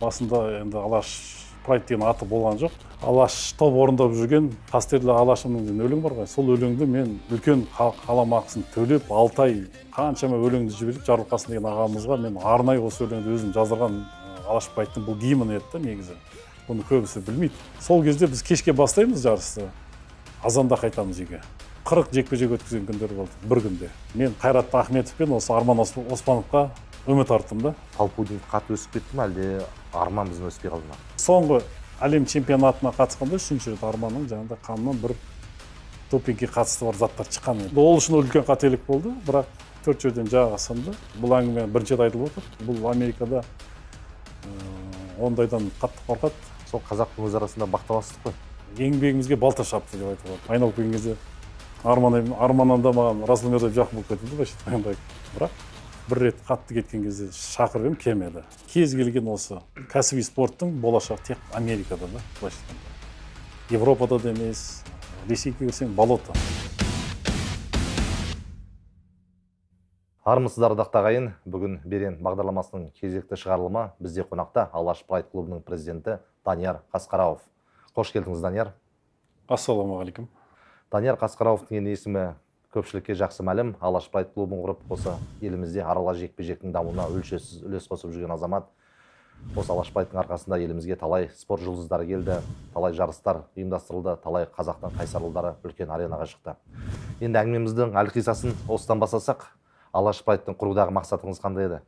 басында енді алаш прайд деген аты болған жоқ алаш топ орындап жүрген қастерлі алашымның деген өлең бар ғой сол өлеңді мен үлкен қаламақысын төлеп алтай ай қаншама өлеңді жіберіп жарылқасын деген ағамызға мен арнайы осы өлеңді өзім жаздырған алаш прайдтың бұл гимні еді да негізі бұны көбісі білмейді сол кезде біз кешке бастаймыз жарысты азанда қайтамыз үйге қырық жекпе жек өткізген күндер болды бір күнде мен қайрат ахметов пен осы арман оспановқа үміт арттым да полпудин қатты өсіп кетті ма әлде арман біздің өспей қалды ма соңғы әлем чемпионатына қатысқанда үшінші рет арманның жаңағыдай қанынан бір допингке қатысты бар заттар шыққан еді ол үшін үлкен қателік болды бірақ төрт жерден жағы сынды бұл әңгіме бірінші рет айтылып отыр бұл америкада ондайдан қатты қорқады сол қазақтың өз арасында бақталастық қой еңбегімізге балта шапты деп айтуға болады айналып келген кезде арман арман анда маған расылмерзиев жақын болып кетті былайша айтқанда бірақ бір рет қатты кеткен кезде шақырып едім келмеді кез келген осы кәсіби спорттың болашағы тек америкада да былайша айтқанда европада да емес ресейге келсең болото армысыздар ардақты ағайын бүгін берен бағдарламасының кезекті шығарылымы бізде қонақта алаш прайд клубының президенті данияр қасқарауов қош келдіңіз данияр ассалаумағалейкум данияр қасқарауовтың енді есімі көпшілікке жақсы мәлім алаш прайд клубын құрып осы елімізде аралас жекпе жектің дамуына өлшеусіз үлес қосып жүрген азамат осы алаш прайдтың арқасында елімізге талай спорт жұлдыздары келді талай жарыстар ұйымдастырылды талай қазақтың қайсарлылдары үлкен аренаға шықты енді әңгімеміздің әлқисасын осыдан бастасақ алаш прайдтың құрудағы мақсатыңыз қандай еді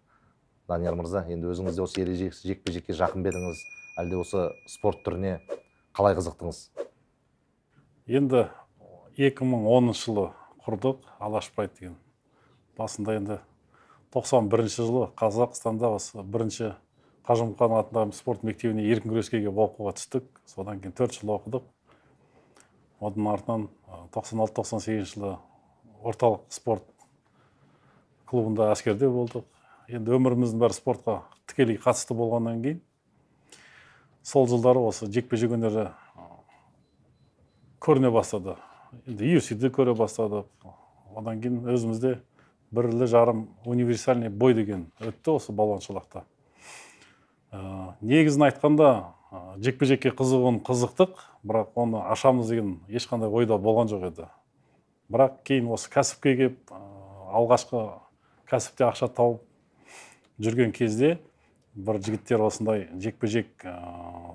данияр мырза енді өзіңіз де осы ереже жекпе жекке жақын ба едіңіз әлде осы спорт түріне қалай қызықтыңыз енді 2010 жылы құрдық алашпрайд деген басында енді 91 бірінші жылы қазақстанда осы бірінші қажымұқан атындағы спорт мектебіне еркін күрескеге оқуға түстік содан кейін төрт жыл оқыдық одан артынан 96-98 жылы орталық спорт клубында әскерде болдық енді өміріміздің бәрі спортқа тікелей қатысты болғаннан кейін сол жылдары осы жекпе жек өнері көріне бастады енді юсиді көре бастадық одан кейін өзімізде бірлі жарым универсальный бой деген өтті осы балуаншылықта ә, негізін айтқанда ә, жекпе жекке қызығуын қызықтық бірақ оны ашамыз деген ешқандай ойда болған жоқ еді бірақ кейін осы кәсіпке келіп ә, алғашқы кәсіпте ақша тауып жүрген кезде бір жігіттер осындай жекпе жек ә,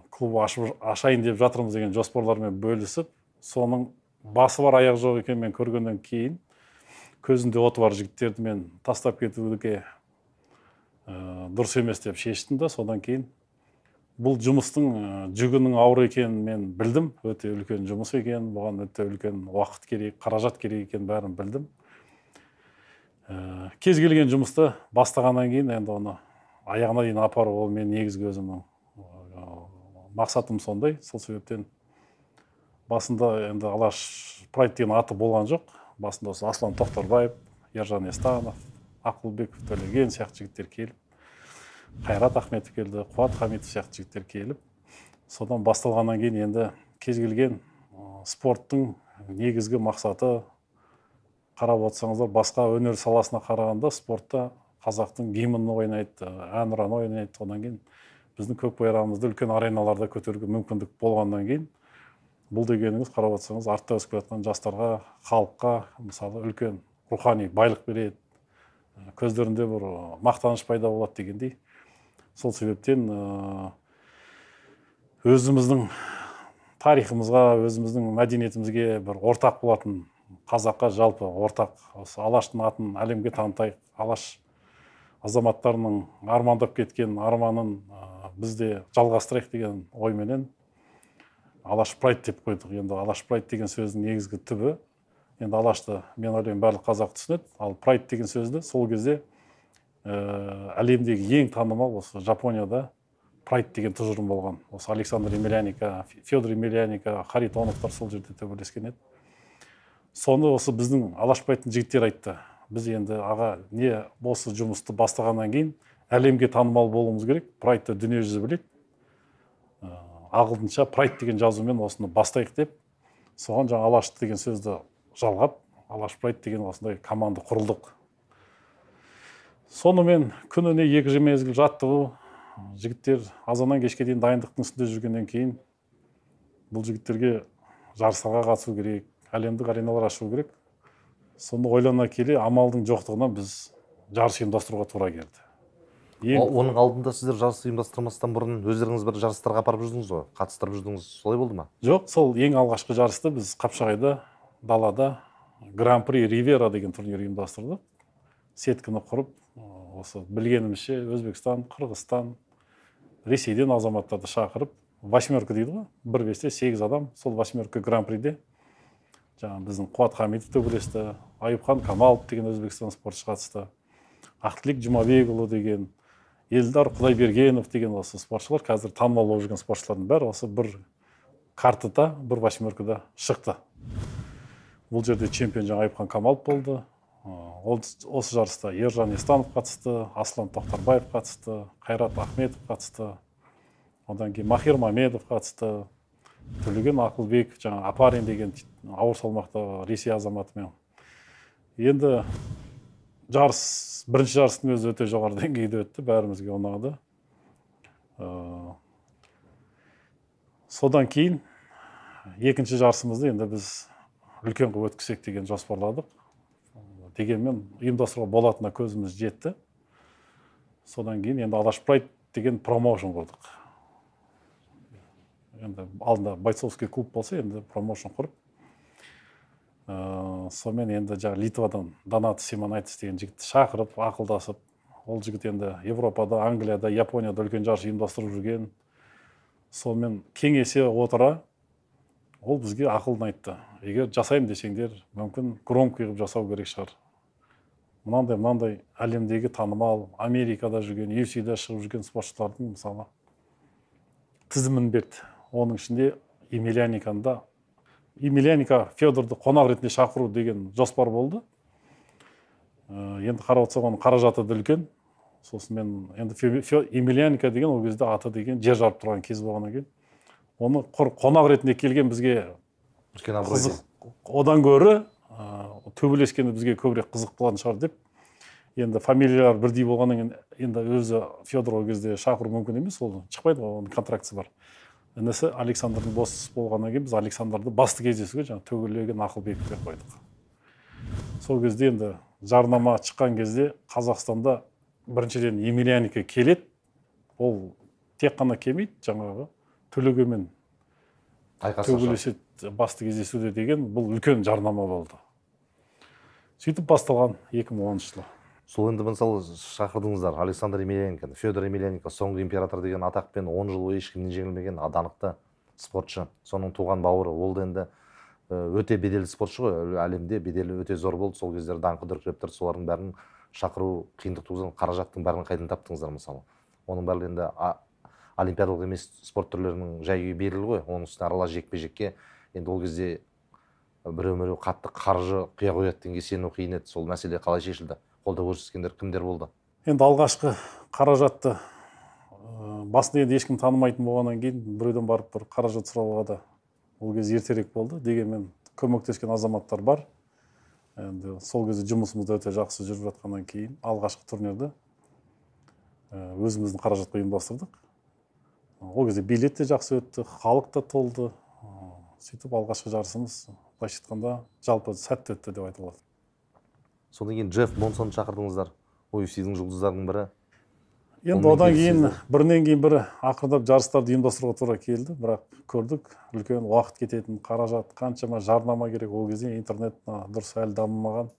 клуб ашып, ашайын деп жатырмыз деген жоспарлармен бөлісіп соның басы бар аяқ жоқ екенін мен көргеннен кейін көзінде оты бар жігіттерді мен тастап кетуге ә, дұрыс емес деп шештім да содан кейін бұл жұмыстың э, жүгінің ауыр екенін мен білдім өте үлкен жұмыс екен, бұған өте үлкен уақыт керек қаражат керек екен бәрін білдім э, кез келген жұмысты бастағаннан кейін енді оны аяғына дейін апару ол мен негізгі өзімнің мақсатым сондай сол себептен басында енді алаш прайд деген аты болған жоқ басында осы аслан тоқтарбаев ержан естанов ақылбеков төлеген сияқты жігіттер келіп қайрат ахметов келді қуат хамитов сияқты жігіттер келіп содан басталғаннан кейін енді кез келген спорттың негізгі мақсаты қарап отырсаңыздар басқа өнер саласына қарағанда спортта қазақтың гимнін ойнайды әнұранын ойнайды одан кейін біздің көк байрағымызды үлкен ареналарда көтеруге мүмкіндік болғаннан кейін бұл дегеніңіз қарап отырсаңыз артта өсіп келе жатқан жастарға халыққа мысалы үлкен рухани байлық береді көздерінде бір мақтаныш пайда болады дегендей сол себептен өзіміздің тарихымызға өзіміздің мәдениетімізге бір ортақ болатын қазаққа жалпы ортақ осы алаштың атын әлемге танытайық алаш азаматтарының армандап кеткен арманын бізде жалғастырайық деген ойменен Прайд деп қойдық енді Прайд деген сөздің негізгі түбі енді алашты мен ойлаймын барлық қазақ түсінеді ал прайд деген сөзді сол кезде ә, әлемдегі ең танымал осы жапонияда прайд деген тұжырым болған осы александр емельяненко федор емельяненко харитоновтар сол жерде төбелескен еді соны осы біздің Прайдтың жігіттері айтты біз енді аға не осы жұмысты бастағаннан кейін әлемге танымал болуымыз керек прайдты дүниежүзі біледі ағылдынша прайд деген жазумен осыны бастайық деп соған жаңа алаш деген сөзді жалғап алаш прайд деген осындай команда құрылдық сонымен күніне екі мезгіл жаттығу жігіттер азаннан кешке дейін дайындықтың үстінде жүргеннен кейін бұл жігіттерге жарыстарға қатысу керек әлемдік ареналар ашу керек соны ойлана келе амалдың жоқтығынан біз жарыс ұйымдастыруға тура келді ең... оның алдында сіздер жарыс ұйымдастырмастан бұрын өздеріңіз бір жарыстарға апарып жүрдіңіз ғой қатыстырып жүрдіңіз солай болды ма жоқ сол ең алғашқы жарысты біз қапшағайда далада гран при ривера деген турнир ұйымдастырдық сеткіні құрып осы білгенімізше өзбекстан қырғызстан ресейден азаматтарды шақырып восьмерка дейді ғой бір бесте сегіз адам сол восьмерка гран приде жаңағы біздің қуат хамитов төбелесті айыпхан камалов деген өзбекстан спортшы қатысты ақтілек жұмабекұлы деген елдар құдайбергенов деген осы спортшылар қазір танымал болып жүрген спортшылардың бәрі осы бір картада бір восьмеркада шықты бұл жерде чемпион жаңа айыпхан камалов болды ол осы жарыста ержан естанов қатысты аслан тоқтарбаев қатысты қайрат ахметов қатысты одан кейін махир мамедов қатысты төлеген Ақылбек, жаңа апарин деген ауыр салмақтағы ресей азаматымен енді жарыс бірінші жарыстың өзі өте жоғары деңгейде өтті бәрімізге ұнады э, содан кейін екінші жарысымызды енді біз үлкен қылып өткізсек деген жоспарладық дегенмен ұйымдастыруға болатынына көзіміз жетті содан кейін енді алаш прайд деген промоушн құрдық енді алдында бойцовский клуб болса енді промоушн құрып ә, сонымен енді жаңағы литвадан донат симонайтис деген жігітті шақырып ақылдасып ол жігіт енді европада англияда японияда үлкен жарыс ұйымдастырып жүрген сонымен кеңесе отыра ол бізге ақылын айтты егер жасаймын десеңдер мүмкін громкий қылып жасау керек шығар мынандай мынандай әлемдегі танымал америкада жүрген юфсида шығып жүрген спортшылардың мысалы тізімін берді оның ішінде емельяниканы да емельяненко федорды қонақ ретінде шақыру деген жоспар болды э, енді қарап отырсақ оның қаражаты да үлкен сосын мен енді емельяненко деген ол кезде аты деген жер жарып тұрған кез болғаннан кейін оны құр қонақ ретінде келген бізге үлкен қызық одан гөрі э, төбелескені бізге көбірек қызық болатын шығар деп енді фамилиялар бірдей болғаннан кейін енді өзі федор ол кезде шақыру мүмкін емес ол шықпайды ғой оның контрактісі бар інісі александрдың бос болғаннан кейін біз александрды басты кездесуге жаңағы төгілеген ақылбековке қойдық сол кезде енді жарнама шыққан кезде қазақстанда біріншіден емельяненко келет, ол тек қана келмейді жаңағы төлегенмен төбелеседі басты кездесуде деген бұл үлкен жарнама болды сөйтіп басталған 2010 жылы сол енді мысалы шақырдыңыздар александр емельяненко федор емельяненко соңғы император деген атақпен он жыл бойы ешкімнен жеңілмеген данықты спортшы соның туған бауыры ол да енді өте беделді спортшы ғой әлемде беделі өте зор болды сол кездері даңқы дүркіреп тұрды солардың бәрін шақыру қиындық туғызған қаражаттың бәрін қайдан таптыңыздар мысалы оның барлығы енді олимпиадалық емес спорт түрлерінің жай күйі белгілі ғой оның үстіне аралас жекпе жекке енді ол кезде біреу өмірі қатты қаржы құя қояды дегенге сену қиын еді сол мәселе қалай шешілді қолдау көрсеткендер кімдер болды енді алғашқы қаражатты басында енді ешкім танымайтын болғаннан кейін біреуден барып бір қаражат сұрауға да ол кез ертерек болды дегенмен көмектескен азаматтар бар енді сол кезде жұмысымыз өте жақсы жүріп жатқаннан кейін алғашқы турнирді өзіміздің қаражатқа ұйымдастырдық ол кезде билет те жақсы өтті халық та толды сөйтіп алғашқы жарысымыз былайша айтқанда жалпы сәтті өтті деп айта болады содан кейін джефф монсоны шақырдыңыздар ufc жұлдыздарының бірі енді одан кейін бірінен кейін бірі ақырындап жарыстарды ұйымдастыруға тура келді бірақ көрдік үлкен уақыт кететін қаражат қаншама жарнама керек ол кезде интернет дұрыс әлі дамымаған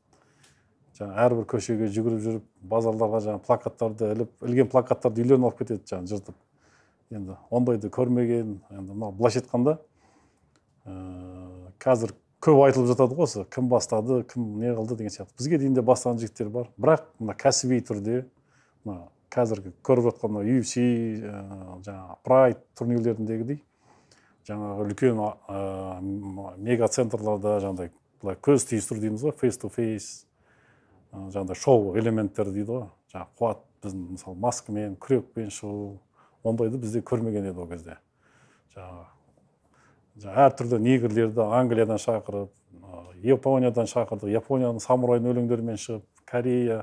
жаңағы әрбір көшеге жүгіріп жүріп базарларға жаңағы плакаттарды іліп ілген плакаттарды үйлеріне алып кетеді жаңағы жыртып енді ондайды көрмеген енді мынау былайша айтқанда ә, қазір көп айтылып жатады ғой осы кім бастады кім не қылды деген сияқты бізге дейін де бастаған жігіттер бар бірақ мына кәсіби түрде мына қазіргі көріп жатқан мына UFC э, жаңағы прайд турнирлеріндегідей жаңағы үлкен ә, э, мега центрларда жаңағыдай былай көз түйістіру дейміз ғой фейс ту фейс жаңағыдай шоу элементтері дейді ғой жаңағы қуат біздің мысалы маскамен күрекпен шығу ондайды бізде көрмеген еді ол кезде жаңағы әртүрлі негрлерді англиядан шақырып япониядан шақырдық японияның самурайдың өлеңдерімен шығып корея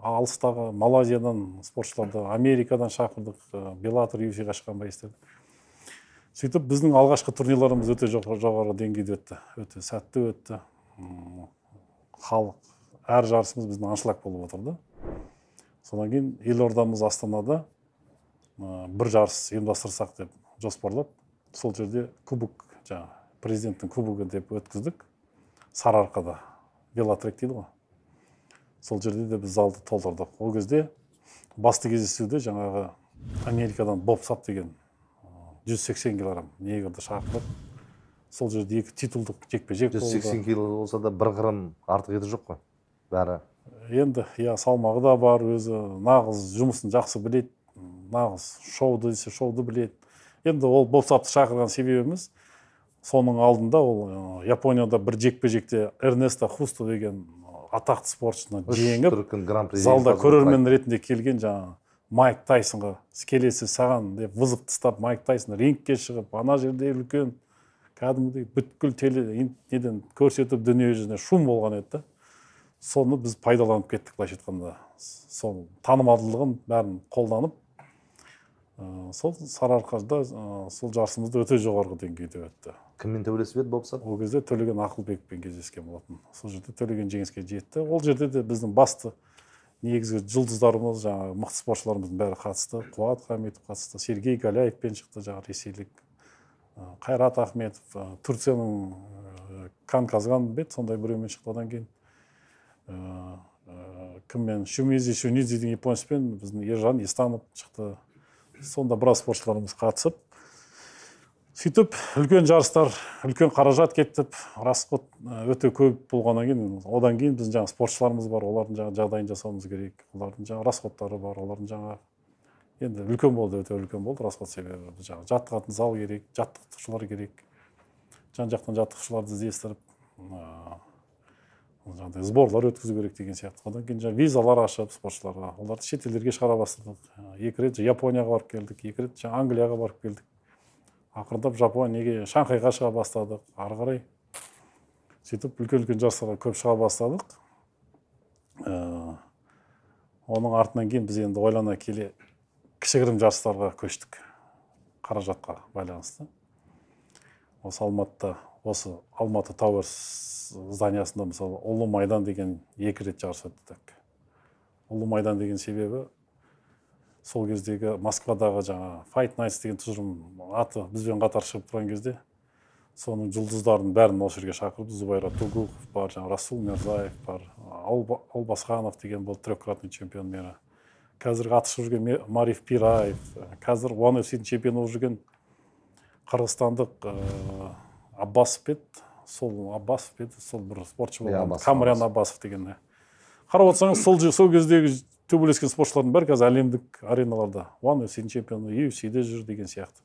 алыстағы малайзиядан спортшыларды америкадан шақырдық белатор юфиға шыққан байстерді сөйтіп біздің алғашқы турнирларымыз өте жоғары деңгейде өтті өте сәтті өтті халық әр жарысымыз біздің аншлаг болып отырды содан кейін елордамыз астанада бір жарыс ұйымдастырсақ деп жоспарлап сол жерде кубок жаңағы президенттің кубогы деп өткіздік сарыарқада велотрек дейді ғой сол жерде де біз залды толтырдық ол кезде басты кездесуде жаңағы америкадан боб деген 180 сексен килограмм негрді шақырып сол жерде екі титулдық жекпе жек жүз сексен кило болса да бір грамм артық еді жоқ қой бәрі енді иә салмағы да бар өзі нағыз жұмысын жақсы біледі нағыз шоуды десе шоуды біледі енді ол боксапты шақырған себебіміз соның алдында ол японияда бір жекпе жекте эрнесто хусто деген атақты спортшыны жеңіп залда көрермен ретінде келген жаңа майк тайсонға келесі саған деп вызов тастап майк тайсон рингке шығып ана жерде үлкен кәдімгідей бүткіл теле неден көрсетіп дүние шум болған еді да соны біз пайдаланып кеттік былайша айтқанда сол танымалдылығын бәрін қолданып Э, сол сарыарқада э, сол жарысымыз өте жоғарғы деңгейде өтті кіммен төбелесіп еді бокста ол кезде төлеген ақылбекпен кездескен болатын сол жерде төлеген жеңіске жетті ол жерде де біздің басты негізгі жұлдыздарымыз жаңағы мықты спортшыларымыздың бәрі қатысты қуат хамитов қатысты сергей галяевпен шықты жаңағы ресейлік э, қайрат ахметов турцияның кан казганбет сондай біреумен шықты одан кейін кіммен шумизи шунизидің японецпен біздің ержан естанов шықты сонда біраз спортшыларымыз қатысып сөйтіп үлкен жарыстар үлкен қаражат кеттіп, расход өте көп болғаннан кейін одан кейін біздің жаңағы спортшыларымыз бар олардың жаңағы жағдайын жасауымыз керек олардың жаңағы расходтары бар олардың жаңағы енді үлкен болды өте үлкен болды расход себебі жаңағы жаттығатын зал керек жаттықтырушылар керек жан жақтан жаттықтырушыларды іздестіріп жаңағыдай сборлар өткізу керек деген сияқты одан кейін жаңағы визалар ашып спортшыларға оларды шетелдерге шығара бастадық екі рет японияға барып келдік екі рет англияға барып келдік ақырындап неге шанхайға шыға бастадық ары қарай сөйтіп үлкен үлкен жарыстарға көп шыға бастадық э, оның артынан кейін біз енді ойлана келе кішігірім жарыстарға көштік қаражатқа байланысты осы алматыда осы алматы Тауэрс зданиясында мысалы ұлы майдан деген екі рет жарыс өттік ұлы майдан деген себебі сол кездегі москвадағы жаңа файт найтс деген тұжырым аты бізбен қатар шығып тұрған кезде соның жұлдыздарын бәрін осы жерге шақырды зубайра тугухов бар жаңағы расул мирзаев бар албасханов деген болды трехкратный чемпион мира қазіргі шығып жүрген мариф пираев қазір уан чемпионы болып жүрген қырғызстандық э, аббасов па сол аббасов па сол бір спортшы болған иә, камрян аббасов деген қарап отырсаңыз сол сол кездегі төбелескен спортшылардың бәрі қазір әлемдік ареналарда one fc чемпионы UFC-де e жүр деген сияқты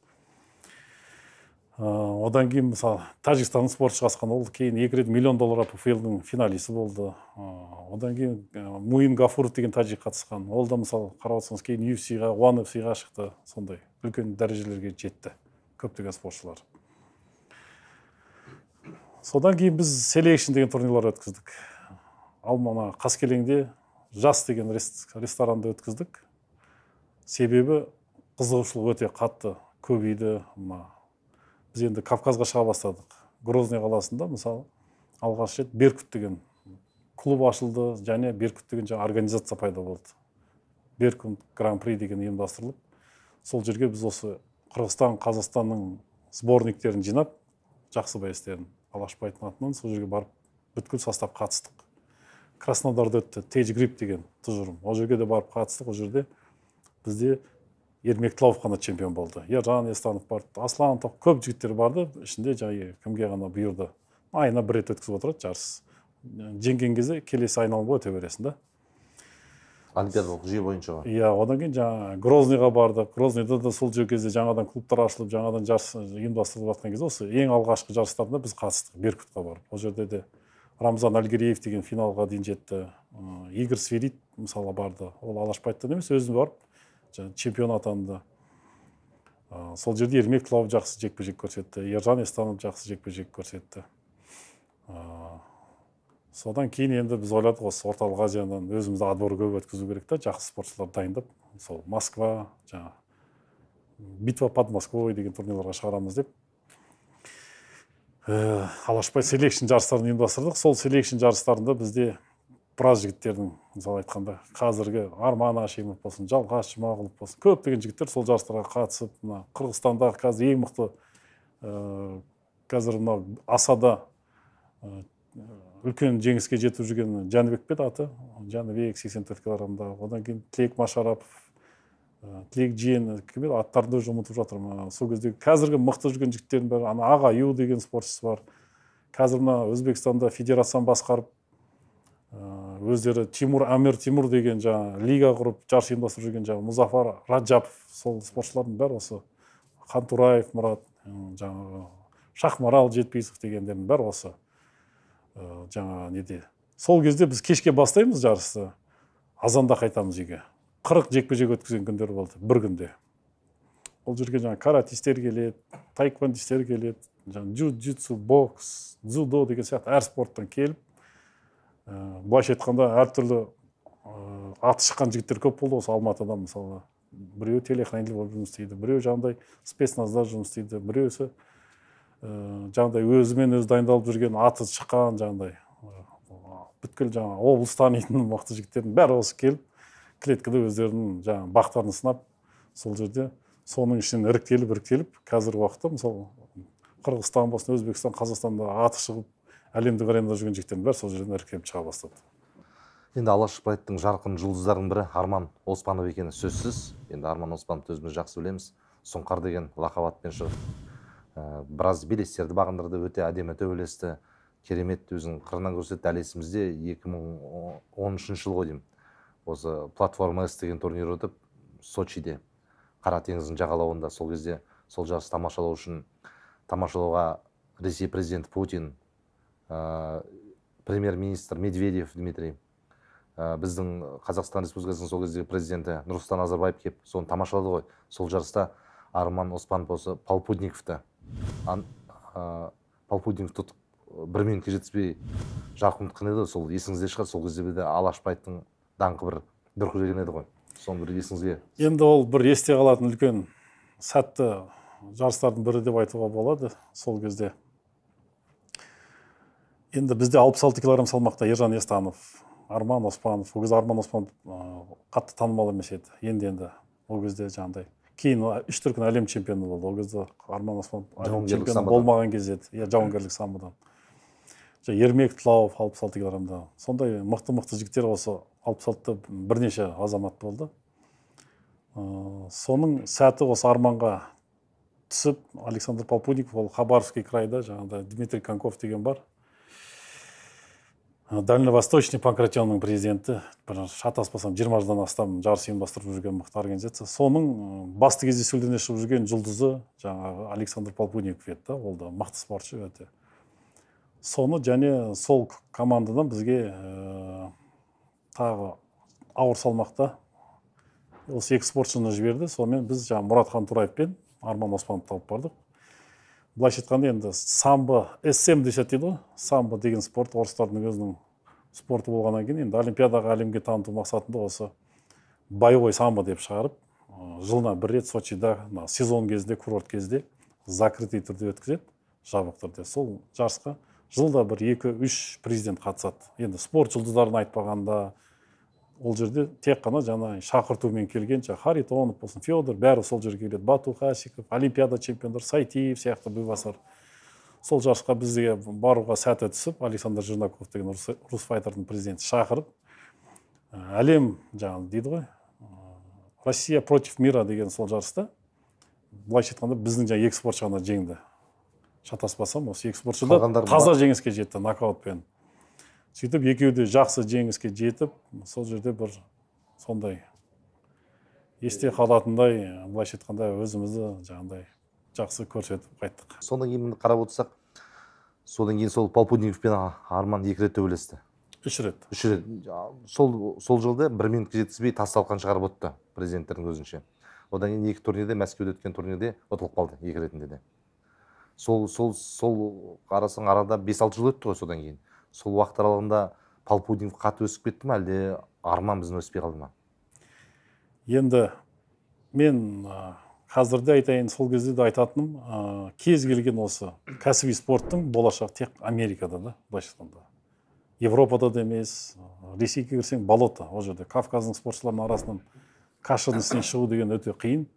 э, одан кейін мысалы тәжікстанның спортшы асқан ол кейін екі рет миллион доллар пфлдың финалисі болды э, одан кейін э, муин гафуров деген тәжік қатысқан ол да мысалы қарап отырсаңыз кейін UFC, уан юфсиға шықты сондай үлкен дәрежелерге жетті көптеген спортшылар содан кейін біз селекшн деген турнирлар өткіздік ал мына қаскелеңде жас деген ресторанды өткіздік себебі қызығушылық өте қатты көбейді мына біз енді кавказға шыға бастадық грозный қаласында мысалы алғаш рет беркут деген клуб ашылды және беркут деген жаңа организация пайда болды беркут гран при деген ұйымдастырылып сол жерге біз осы қырғызстан қазақстанның сборниктерін жинап жақсы бәйістерін алашбайдың атынан сол жерге барып бүткіл состав қатыстық краснодарда өтті тейдж грип деген тұжырым ол жерге де барып қатыстық ол жерде бізде ермек қана чемпион болды ержан естанов барды асланов көп жігіттер барды ішінде жаңағы кімге ғана бұйырды айына бір рет өткізіп отырады жарыс жеңген кезде келесі айналымға өте бересің да олимпиадалық жүйе бойынша ғой иә одан кейін жаңағы грозныйға бардық грозныйда да сол кезде жаңадан клубтар ашылып жаңадан жарыс ұйымдастырылып жатқан кезде осы ең алғашқы жарыстарында біз қатыстық беркутқа барып ол жерде де рамзан әлгереев деген финалға дейін жетті игорь сверид мысалы барды ол алашбайттан емес өзі барып жаңағы чемпион атанды сол жерде ермек тұлабов жақсы жекпе жек көрсетті ержан естанов жақсы жекпе жек көрсетті содан кейін енді біз ойладық осы орталық азиядан өзімізді отбор көп өткізу керек та жақсы спортшыларды дайындап сол москва жаңағы битва под москвой деген турнирларға шығарамыз деп ә, э, алашбай селекшн жарыстарын ұйымдастырдық сол селекшн жарыстарында бізде біраз жігіттердің мысалы айтқанда қазіргі арман ашимов болсын жалғас жұмағұлов болсын көптеген жігіттер сол жарыстарға қатысып мына қырғызстандағы қазір ең мықты ә, қазір мынау асада э, үлкен жеңіске жетіп жүрген жәнібек пе еді аты жәнібек сексен төрт килограммда одан кейін тілек машарапов тілек жиені кім еді аттарын уже ұмытып жатырмын сол кездегі қазіргі мықты жүрген жігіттердің бәрі ана ағаю деген спортшысы бар қазір мына өзбекстанда федерацияны басқарып өздері тимур әмір тимур деген жаңа лига құрып жарыс ұйымдастырып жүрген жаңағы мұзафар раджапов сол спортшылардың бәрі осы хантураев мұрат жаңағы шахмарал жетпейсов дегендердің бәрі осы Э, жаңа неде сол кезде біз кешке бастаймыз жарысты азанда қайтамыз үйге қырық жекпе жек өткізген күндер болды бір күнде ол жерге жаңағы каратистер келеді таэквондистер келеді жаңа джу джитсу бокс дзюдо деген сияқты әр спорттан келіп ә, былайша айтқанда әртүрлі э, аты шыққан жігіттер көп болды осы алматыдан мысалы біреуі телехранитель болып жұмыс істейді біреуі жаңағыдай спецназда жұмыс істейді біреусі Э, жаңағыдай өзімен өзі дайындалып жүрген аты шыққан жаңағыдай э, бүткіл жаңағы облыс танитын мықты жігіттердің бәрі осы келіп клеткада өздерінің жаңағы бақтарын сынап сол жерде соның ішінен іріктеліп іріктеліп қазіргі уақытта мысалы қырғызстан болсын өзбекстан қазақстанда аты шығып әлемдік аренада жүрген жігіттердің бәрі сол жерден іріктеліп шыға бастады енді алаш прайдтың жарқын жұлдыздарының бірі арман оспанов екені сөзсіз енді арман оспановты өзіміз жақсы білеміз сұңқар деген лақап атпен шығып ә, біраз белестерді бағындырды өте әдемі төбелесті керемет өзінің қырынан көрсетті әлі есімізде 2013 жыл ғой деймін осы платформа с деген турнир өтіп сочиде қара теңіздің жағалауында сол кезде сол жарысты тамашалау үшін тамашалауға ресей президенті путин ә, премьер министр медведев дмитрий ә, біздің қазақстан республикасының сол кездегі президенті нұрсұлтан назарбаев келіп соны тамашалады ғой сол жарыста арман оспанов осы полпутниковты ә, полпудинов тұтып э, бір минутке жетіспей жарқын еді сол есіңізде шығар сол кезде де алаш даңқы бір дүркіреген еді ғой соны бір есіңізге енді ол бір есте қалатын үлкен сәтті жарыстардың бірі деп айтуға болады сол кезде енді бізде 66 килограмм салмақта ержан естанов арман оспанов ол кезде арман оспанов э, қатты танымал емес еді енді енді ол кезде жаңағыдай кейін үш дүркін әлем чемпионы болды ол кезде арман чемпион болмаған кезде еді иә жауынгерлік самбодан ермек тлауов алпыс алты килограммда сондай мықты мықты жігіттер осы алпыс алтыда бірнеше азамат болды ә, соның сәті осы арманға түсіп александр полпудников ол хабаровский крайда жаңағыдай дмитрий Конков деген бар дальневосточный панкратионның президенті э, бір шатаспасам жиырма жылдан астам жарыс ұйымдастырып жүрген мықты организация соның басты кездесулеріне шығып жүрген жұлдызы жаңағы александр полпунников еді да ол да мықты спортшы өте соны және сол командадан бізге э, тағы ауыр салмақта осы екі спортшыны жіберді сонымен біз жаңағы мұратхан тураев пен арман оспановты алып бардық былайша айтқанда енді самбо см деседі дейді ғой самбо деген спорт орыстардың өзінің спорты болғаннан кейін енді олимпиадаға әлемге таныту мақсатында осы боевой самбо деп шығарып жылына бір рет сочида мына сезон кезінде курорт кезде закрытый түрде өткізеді жабық түрде сол жарысқа жылда бір екі үш президент қатысады енді спорт жұлдыздарын айтпағанда ол жерде тек қана жаңағы шақыртумен келген жаңағы харитонов болсын федор бәрі сол жерге келеді бату хасиков олимпиада чемпиондары сайтиев сияқты бывасар сол жарысқа бізге баруға сәті түсіп александр жернаков деген рус файтердің президенті шақырып «Ә, әлем жаңағы дейді ғой «Ә, россия против мира деген сол жарыста былайша айтқанда біздің жаңағы екі спортшы ғана жеңді шатаспасам осы екі спортшы да таза жеңіске жетті нокаутпен сөйтіп екеуі де жақсы жеңіске жетіп сол жерде бір сондай есте қалатындай былайша айтқанда өзімізді жаңағыдай жақсы көрсетіп қайттық содан кейін қарап отырсақ содан кейін сол полпудников пен арман екі рет төбелесті үш рет үш рет сол сол жылды бір минутқа жеткізбей тас талқан шығарып өтті президенттердің көзінше одан кейін екі турнирде мәскеуде өткен турнирде ұтылып қалды екі ретінде де сол сол сол қарасаң арада бес алты жыл өтті ғой содан кейін сол уақыт аралығында полпудинг қатты өсіп кетті ма әлде арман біздің өспей қалды ма енді мен қазірде айтайын сол кезде де айтатыным кез келген осы кәсіби спорттың болашағы тек америкада да былайша айтқанда европада да емес ресейге кірсең болото ол жерде кавказдың спортшыларының арасынан кашаның үстінен шығу деген өте қиын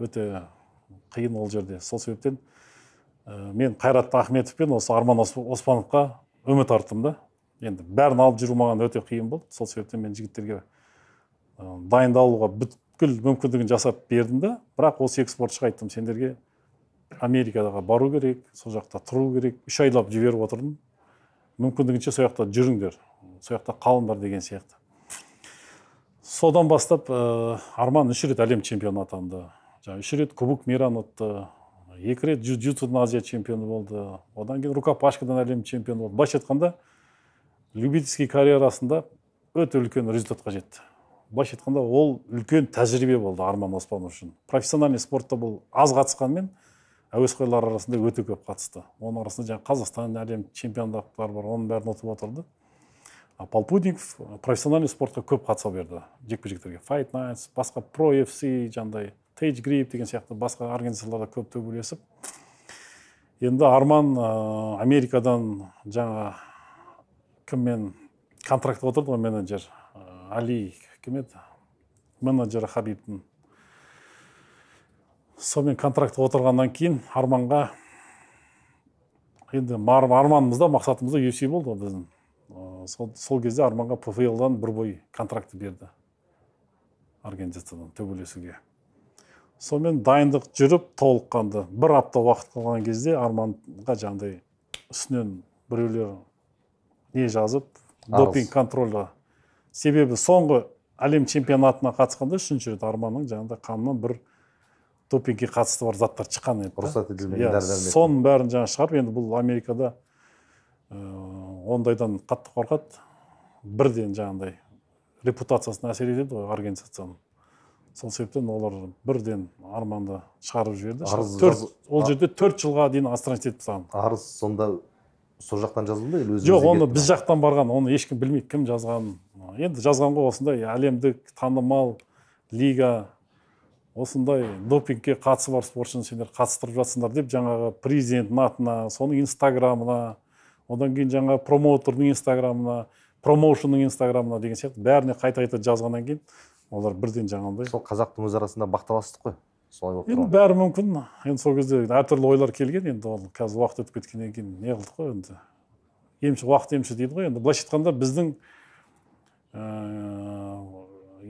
өте қиын ол жерде сол себептен мен қайрат ахметов пен осы арман оспановқа үміт арттым да енді бәрін алып жүру маған өте қиын болды сол себептен мен жігіттерге дайындалуға бүткіл мүмкіндігін жасап бердім да бірақ осы екі спортшыға айттым сендерге америкаға бару керек сол жақта тұру керек үш айлап жіберіп отырдым мүмкіндігінше сол жақта жүріңдер сол жақта қалыңдар деген сияқты содан бастап арман үш рет әлем чемпионы атанды жаңағы үш рет кубок мира ұтты екі рет YouTube азия чемпионы болды одан кейін рукопашкадан әлем чемпионы болды былайша айтқанда любительский карьерасында өте үлкен результатқа жетті былайша айтқанда ол үлкен тәжірибе болды арман оспанов үшін профессиональный спортта бұл аз қатысқанмен әуесқойлар арасында өте көп қатысты оның арасында жаңағы қазақстан әлем чемпиондаттары бар оның бәрін ұтып отырды а полпутников э, профессиональный спортқа көп қатыса берді жекпе жектерге файт найтс басқа про fc жаңағыдай тейдж грип деген сияқты басқа организацияларда көп төбелесіп енді арман америкадан жаңа кіммен контрактқа отырды ғой менеджер али кім еді менеджері хабибтің сонымен контрактқа отырғаннан кейін арманға енді арманымыз да мақсатымыз да UFC болды ғой біздің сол, кезде арманға пфлдан бір бой контракты берді организациядан төбелесуге сонымен дайындық жүріп толыққанды бір апта уақыт қалған кезде арманға жаңағыдай үстінен біреулер не жазып допинг контролі себебі соңғы әлем чемпионатына қатысқанда үшінші рет арманның жаңағыдай қанынан бір допингке қатысты бар заттар шыққан еді рұқсат иә, етілмеген yeah, соның бәрін жаңағы шығарып енді бұл америкада ә, ондайдан қатты қорқады бірден жаңағыдай репутациясына әсер етеді ғой организацияның сол себептен олар бірден арманды шығарып жіберді арыз төрт, ол жерде төрт жылға дейін астрахань етіп тастаған арыз сонда сол жақтан жазылды или өзіңіз жоқ оны біз жақтан барған оны ешкім білмейді кім жазғанын енді жазған ғой осындай әлемдік танымал лига осындай допингке қатысы бар спортшыны сендер қатыстырып жатсыңдар деп жаңағы президенттің атына соның инстаграмына одан кейін жаңағы промоутердің инстаграмына промоушеннің инстаграмына деген сияқты бәріне қайта қайта жазғаннан кейін олар бірден жаңағындай сол қазақтың өз арасында бақталастық қой солай болып тұр енді бәрі мүмкін енді сол кезде әртүрлі ойлар келген енді ол қазір уақыт өтіп кеткеннен кейін не қылдық қой енді емші уақыт емші дейді ғой енді былайша айтқанда біздің ә,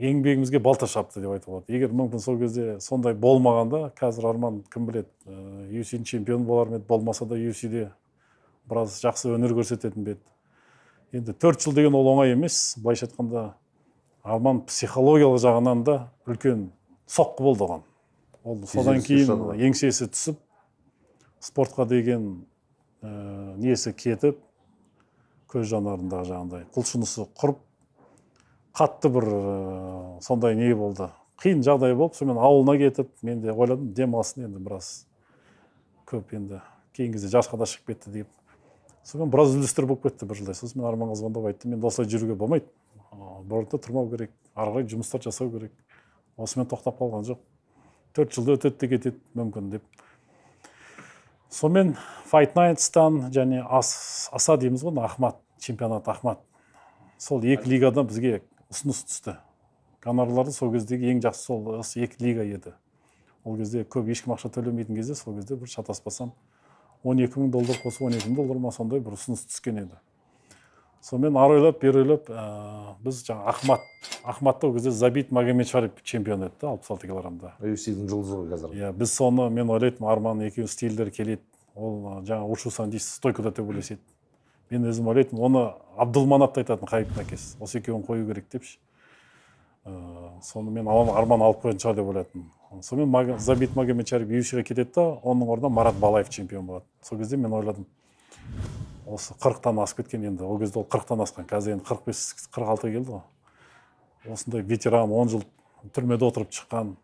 еңбегімізге балта шапты деп айтуға болады егер мүмкін сол кезде сондай болмағанда қазір арман кім біледі юсидің чемпионы болар ма еді болмаса да юсиде біраз жақсы өнер көрсететін бе еді енді төрт жыл деген ол оңай емес былайша айтқанда арман психологиялық жағынан да үлкен соққы болды оған ол содан кейін еңсесі түсіп спортқа деген ә, э, несі кетіп көз жанарындағы жаңағыдай құлшынысы құрып қатты бір ә, сондай не болды қиын жағдай болып сонымен ауылына кетіп мен де ойладым демалсын енді біраз көп енді кейінгі кезде жарысқа да шығып кетті деп содан біраз үзілістер болып кетті бір жылдай сосын мен арманға звондап айттым енді осылай жүруге болмайды бортта тұрмау керек ары қарай жұмыстар жасау керек осымен тоқтап қалған жоқ төрт жылда өтеді де кетеді мүмкін деп сонымен файт найтстан және ас, аса дейміз ғой ахмат чемпионат ахмат сол екі лигадан бізге ұсыныс түсті гонорарларды сол кездегі ең жақсы сол осы екі лига еді ол кезде көп ешкім ақша төлемейтін кезде сол кезде бір шатаспасам он екі мың доллар қосып он екі мың доллар ма сондай бір ұсыныс түскен еді сонымен ары ойлап бері ойлап ә, біз жаңағы ахмат ахматта ол кезде забит магомедшарипов чемпион еді да алпыс алты килограммда юфсидің жұлдызы ғой қазір иә біз соны мен ойлайтынмын арман екеуі стильдер келеді ол жаңағы учусаң дейсіз стойкада деп мен өзім ойлайтынмын оны абдулманапты айтатын қайыптың әкесі осы екеуін қою керек депші ыыы ә, соны мен арман алып қоятын шығар деп ойлайтынмын сонымен забит магомедчаров юшиге кетеді да оның орнына марат балаев чемпион болады сол кезде мен ойладым осы қырықтан асып кеткен енді ол кезде ол қырықтан асқан қазір енді қырық бес қырық алтыға келді ғой осындай ветеран он жыл түрмеде отырып шыққан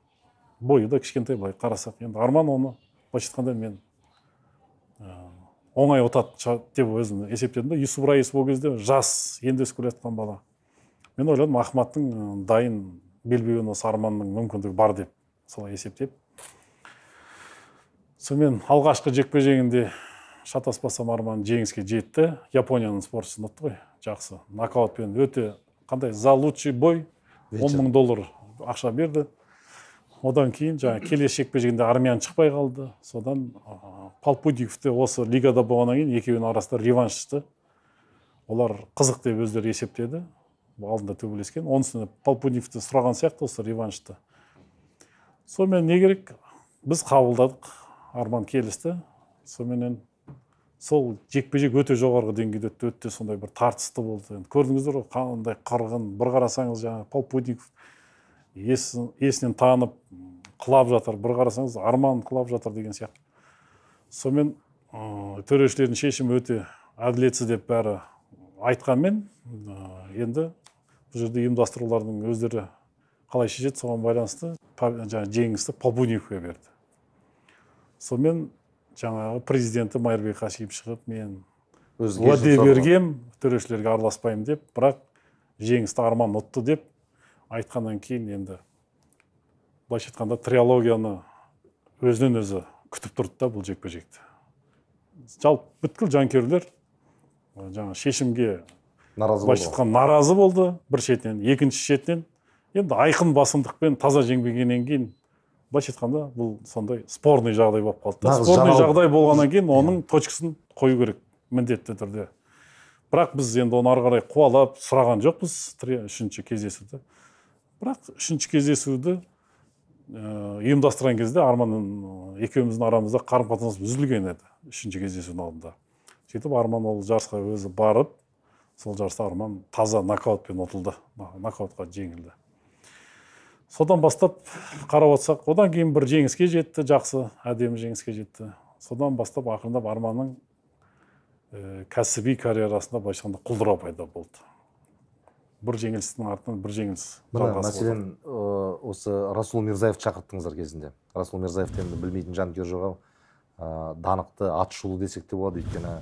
бойы да кішкентай былай қарасақ енді арман оны былайша айтқанда мен ә, оңай ұтады деп өзім есептедім да юсуп раис ол кезде жас енді өсіп келе жатқан бала мен ойладым ахматтың дайын белбеуін осы арманның мүмкіндігі бар деп солай есептеп сонымен алғашқы жекпе жегінде шатаспасам арман жеңіске жетті японияның спортшысы ұтты ғой жақсы нокаутпен өте қандай за лучший бой он мың доллар ақша берді одан кейін жаңа келесі жекпе жегінде армян шықпай қалды содан ә, осы лигада болғаннан кейін екеуінің арасында реванш олар қызық деп өздері есептеді алдында төбелескен оның үстіне сұраған сияқты осы реваншты сонымен не керек біз қабылдадық арман келісті соныменен сол жекпе жек өте жоғарғы деңгейде өтті өте сондай бір тартысты болды енді көрдіңіздер ғой қандай қырғын бір қарасаңыз жаңағы полпутников Пудиков есінен танып құлап жатыр бір қарасаңыз арман құлап жатыр деген сияқты сонымен төрешілердің шешімі өте әділетсіз деп бәрі айтқанмен енді бұл жерде ұйымдастырулардың өздері қалай шешеді соған байланысты жаңағы жеңісті полбунниковке берді сонымен жаңағы президенті майырбек қасиев шығып мен уәде бергем төрешілерге араласпаймын деп бірақ жеңісті арман ұтты деп айтқаннан кейін енді былайша айтқанда триологияны өзінен өзі күтіп тұрды да бұл жекпе жекті жалпы бүткіл жанкүйерлер жаңағы шешімге наразы былайша айтқанда наразы болды бір шетінен екінші шетінен енді айқын басымдықпен таза жеңбегеннен кейін былайша айтқанда бұл сондай спорный жағдай болып қалды да спорный жағдай болғаннан кейін иә. оның точкасын қою керек міндетті түрде бірақ біз енді оны ары қарай қуалап сұраған жоқпыз үшінші кездесуді бірақ үшінші кездесуді э, ұйымдастырған кезде арман э, екеуміздің арамызда қарым қатынас үзілген еді үшінші кездесудің алдында сөйтіп арман ол жарысқа өзі барып сол жарыста арман таза нокаутпен ұтылды нокаутқа жеңілді содан бастап қарап отырсақ одан кейін бір жеңіске жетті жақсы әдемі жеңіске жетті содан бастап ақырындап арманның ә, кәсіби карьерасында былайша айтқанда құлдырау пайда болды бір жеңілістің артынан бір жеңіліс мына мәселен э, осы расул мирзаевты шақырттыңыздар кезінде расул мирзаевты енді білмейтін жанкүйер жоқ ау ә, данықты атышулы десек те болады өйткені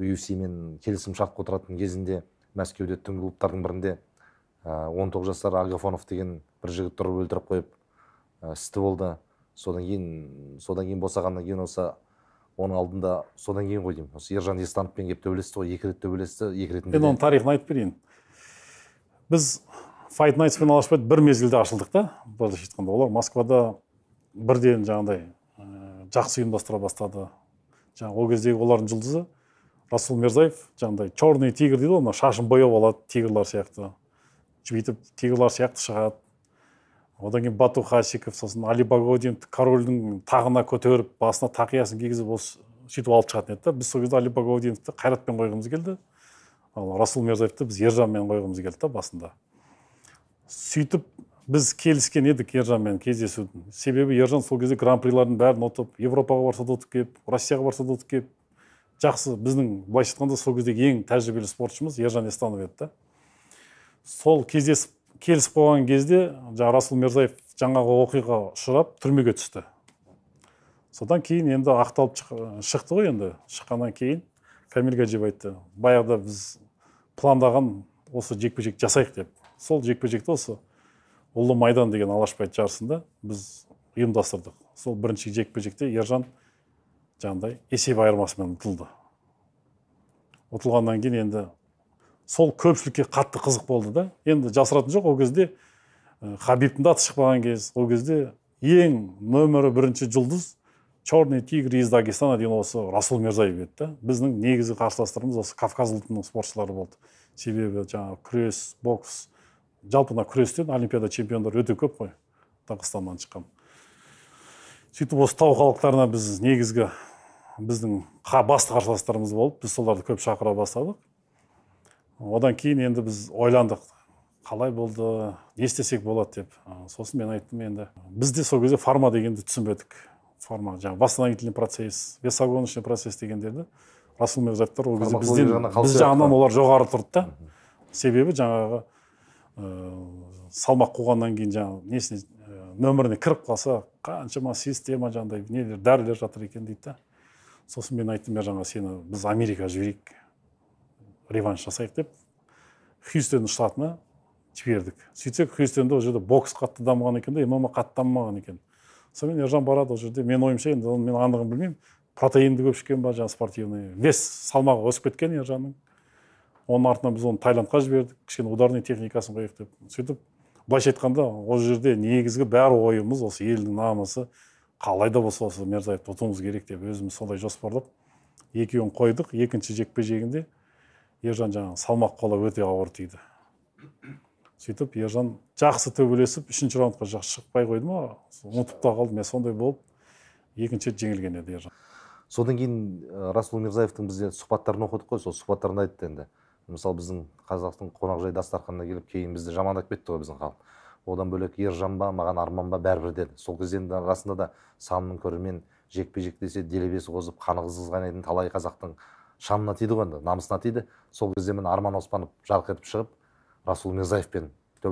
UFC мен келісім шартқа отыратын кезінде мәскеуде түнгі клубтардың бірінде он тоғыз жасар агафонов деген бір жігіт тұрып өлтіріп қойып ә, істі болды содан кейін содан кейін босағаннан кейін осы оның алдында содан кейін ғой деймін осы ержан естановпен келіп төбелесті ғой екі рет төбелесті екі рет енді оның тарихын айтып берейін біз файт найтс пен бір мезгілде ашылдық та былайша айтқанда олар москвада бірден жаңағыдай ә, жақсы ұйымдастыра бастады жаңағы ол кездегі олардың жұлдызы расул мирзаев жаңағыдай черный тигр дейді ғой мына шашын бояп алады тигрлар сияқты бүйтіп тигрлар сияқты шығады одан кейін бату хасиков сосын али багодин корольдің тағына көтеріп басына тақиясын кигізіп осы сөйтіп алып шығатын еді да біз сол кезде али багаудиновты қайратпен қойғымыз келді ал расул мирзаевті біз ержанмен қойғымыз келді да басында сөйтіп біз келіскен едік ержанмен кездесудің себебі ержан сол кезде гран прилардың бәрін ұтып европаға барса да ұтып келіп россияға барса да ұтып келіп жақсы біздің былайша айтқанда сол кездегі ең тәжірибелі спортшымыз ержан естанов еді да сол кездесіп келісіп қойған кезде жаңағы расул мирзаев жаңағы оқиға ұшырап түрмеге түсті содан кейін енді ақталып шықты ғой енді шыққаннан кейін камиль гаджиев айтты баяғыда біз пландаған осы жекпе жек жасайық деп сол жекпе жекті осы ұлы майдан деген алашбайт жарысында біз ұйымдастырдық сол бірінші жекпе жекте ержан жаңағыдай есеп айырмасымен ұтылды ұтылғаннан кейін енді сол көпшілікке қатты қызық болды да енді жасыратын жоқ ол кезде хабибтің аты шықпаған кез ол кезде ең нөмірі бірінші жұлдыз черный тигр из дагестана деген осы расул мирзаев еді да біздің негізгі қарсыластарымыз осы кавказ ұлтының спортшылары болды себебі жаңағы күрес бокс жалпы мына күрестен олимпиада чемпиондары өте көп қой дағыстаннан шыққан сөйтіп осы тау халықтарына біз негізгі біздің басты қарсыластарымыз болып біз соларды көп шақыра бастадық одан кейін енді біз ойландық қалай болды не істесек болады деп сосын мен айттым енді бізде сол кезде фарма дегенді түсінбедік форма жаңағы восстановительный процесс весогоночный процесс дегендерді расул мирзаттар ол кезде бізден біз жағынан олар жоғары тұрды да себебі жаңағы э, салмақ қуғаннан кейін жаңағы несіне э, нөміріне кіріп қалса қаншама система жаңағыдай нелер дәрілер жатыр екен дейді да сосын мен айттым мен жаңағы сені біз америкаға жіберейік реванш жасайық деп хьюстон штатына жібердік сөйтсек хьюстонда ол жерде бокс қатты дамыған екен да мма қатты дамымаған екен сонымен ержан барады ол жерде менің ойымша енді оны мен анығын білмеймін протеинді көп ішкен ба жаңағы спортивный вес салмағы өсіп кеткен ержанның оның артынан біз оны тайландқа жібердік кішкене ударный техникасын қояйық деп сөйтіп былайша айтқанда ол жерде негізгі бәрі ойымыз осы елдің намысы қалай да болса осы мерзаевты ұтуымыз керек деп өзіміз солай жоспарлап екеуін қойдық екінші жекпе жегінде ержан жаңағы салмақ қолы өте ауыр тиді сөйтіп ержан жақсы төбелесіп үшінші раундқа жақсы шықпай қойды ма ұмытып та қалдым мен сондай болып екінші рет жеңілген еді ержан содан кейін расул мирзаевтың бізде сұхбаттарын оқыдық қой сол сұхбаттарында айтты енді мысалы біздің қазақтың қонақжай дастарханына келіп кейін бізді жамандап кетті ғой біздің халық одан бөлек ержан ба маған арман ба бәрібір деді сол кезде енді расында да сан мың көрермен жекпе жек десе делебесі қозып қаны қызғызған еді талай қазақтың шамына тиді ғой енді намысына тиді сол кезде міне арман оспанов жарқ етіп шығып расул мирзаевпен